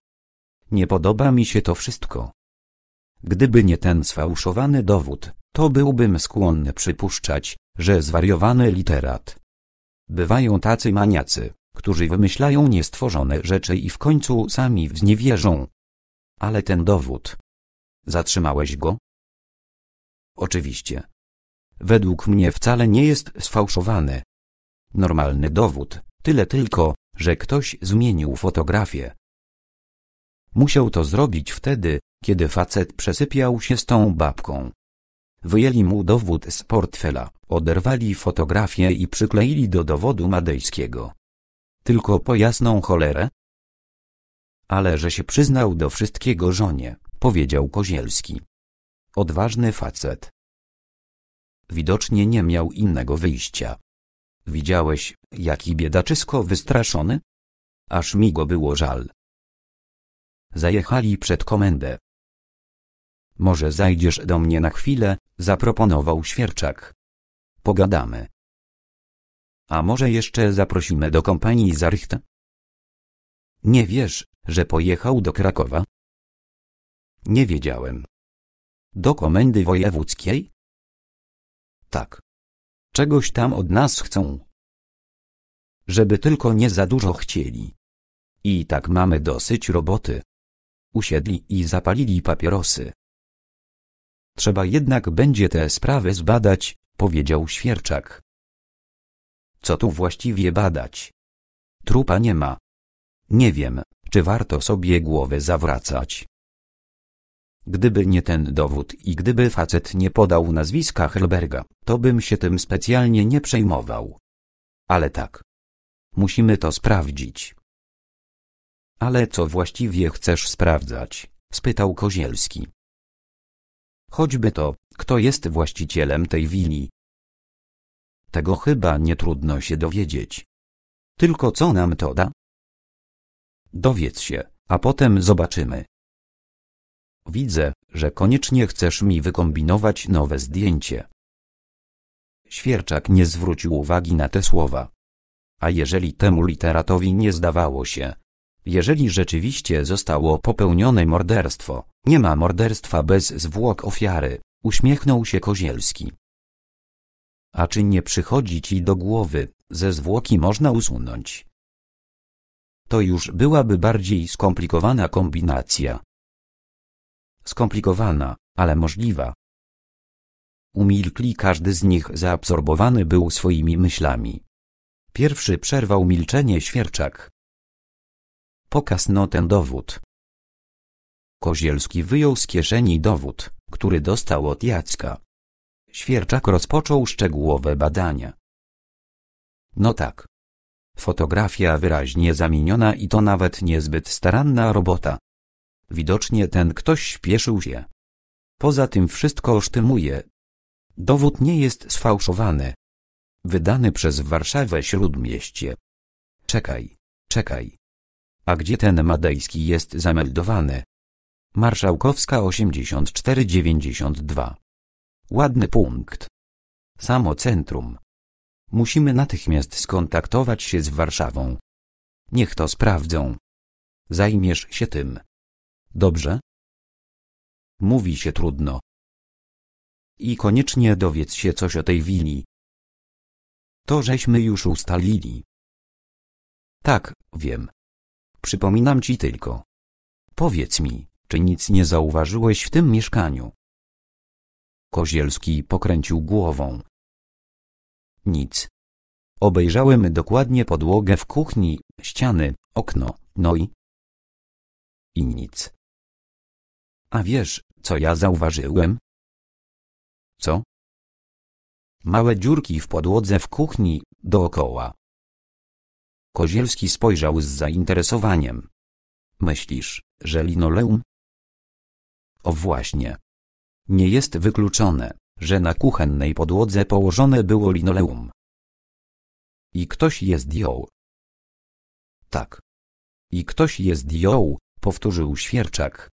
Nie podoba mi się to wszystko. Gdyby nie ten sfałszowany dowód, to byłbym skłonny przypuszczać, że zwariowany literat. Bywają tacy maniacy, którzy wymyślają niestworzone rzeczy i w końcu sami w nie wierzą. Ale ten dowód. Zatrzymałeś go? Oczywiście. Według mnie wcale nie jest sfałszowany. Normalny dowód, tyle tylko, że ktoś zmienił fotografię. Musiał to zrobić wtedy, kiedy facet przesypiał się z tą babką. Wyjęli mu dowód z portfela, oderwali fotografię i przykleili do dowodu madejskiego. Tylko po jasną cholerę? Ale że się przyznał do wszystkiego żonie, powiedział Kozielski. Odważny facet. Widocznie nie miał innego wyjścia. Widziałeś, jaki biedaczysko wystraszony? Aż mi go było żal. Zajechali przed komendę. Może zajdziesz do mnie na chwilę, zaproponował świerczak. Pogadamy. A może jeszcze zaprosimy do kompanii Zarychta? Nie wiesz, że pojechał do Krakowa? Nie wiedziałem. Do komendy wojewódzkiej? Tak. Czegoś tam od nas chcą. Żeby tylko nie za dużo chcieli. I tak mamy dosyć roboty. Usiedli i zapalili papierosy. Trzeba jednak będzie tę sprawę zbadać, powiedział świerczak. Co tu właściwie badać? Trupa nie ma. Nie wiem, czy warto sobie głowę zawracać. Gdyby nie ten dowód i gdyby facet nie podał nazwiska Helberga, to bym się tym specjalnie nie przejmował. Ale tak. Musimy to sprawdzić. Ale co właściwie chcesz sprawdzać? spytał Kozielski. Choćby to, kto jest właścicielem tej willi. Tego chyba nie trudno się dowiedzieć. Tylko co nam to da? Dowiedz się, a potem zobaczymy. Widzę, że koniecznie chcesz mi wykombinować nowe zdjęcie. Świerczak nie zwrócił uwagi na te słowa. A jeżeli temu literatowi nie zdawało się, jeżeli rzeczywiście zostało popełnione morderstwo, nie ma morderstwa bez zwłok ofiary, uśmiechnął się Kozielski. A czy nie przychodzi ci do głowy, ze zwłoki można usunąć? To już byłaby bardziej skomplikowana kombinacja. Skomplikowana, ale możliwa. Umilkli każdy z nich zaabsorbowany był swoimi myślami. Pierwszy przerwał milczenie świerczak. Pokaż no ten dowód. Kozielski wyjął z kieszeni dowód, który dostał od Jacka. Świerczak rozpoczął szczegółowe badania. No tak. Fotografia wyraźnie zamieniona i to nawet niezbyt staranna robota. Widocznie ten ktoś śpieszył się. Poza tym wszystko sztymuje. Dowód nie jest sfałszowany. Wydany przez Warszawę Śródmieście. Czekaj, czekaj. A gdzie ten madejski jest zameldowany? Marszałkowska 8492. Ładny punkt. Samo centrum. Musimy natychmiast skontaktować się z Warszawą. Niech to sprawdzą. Zajmiesz się tym. Dobrze? Mówi się trudno. I koniecznie dowiedz się coś o tej willi. To żeśmy już ustalili. Tak, wiem. Przypominam ci tylko. Powiedz mi, czy nic nie zauważyłeś w tym mieszkaniu? Kozielski pokręcił głową. Nic. Obejrzałem dokładnie podłogę w kuchni, ściany, okno, no i... I nic. A wiesz, co ja zauważyłem? Co? Małe dziurki w podłodze w kuchni, dookoła. Kozielski spojrzał z zainteresowaniem. Myślisz, że linoleum? O właśnie. Nie jest wykluczone, że na kuchennej podłodze położone było linoleum. I ktoś je zdjął. Tak. I ktoś je zdjął, powtórzył świerczak.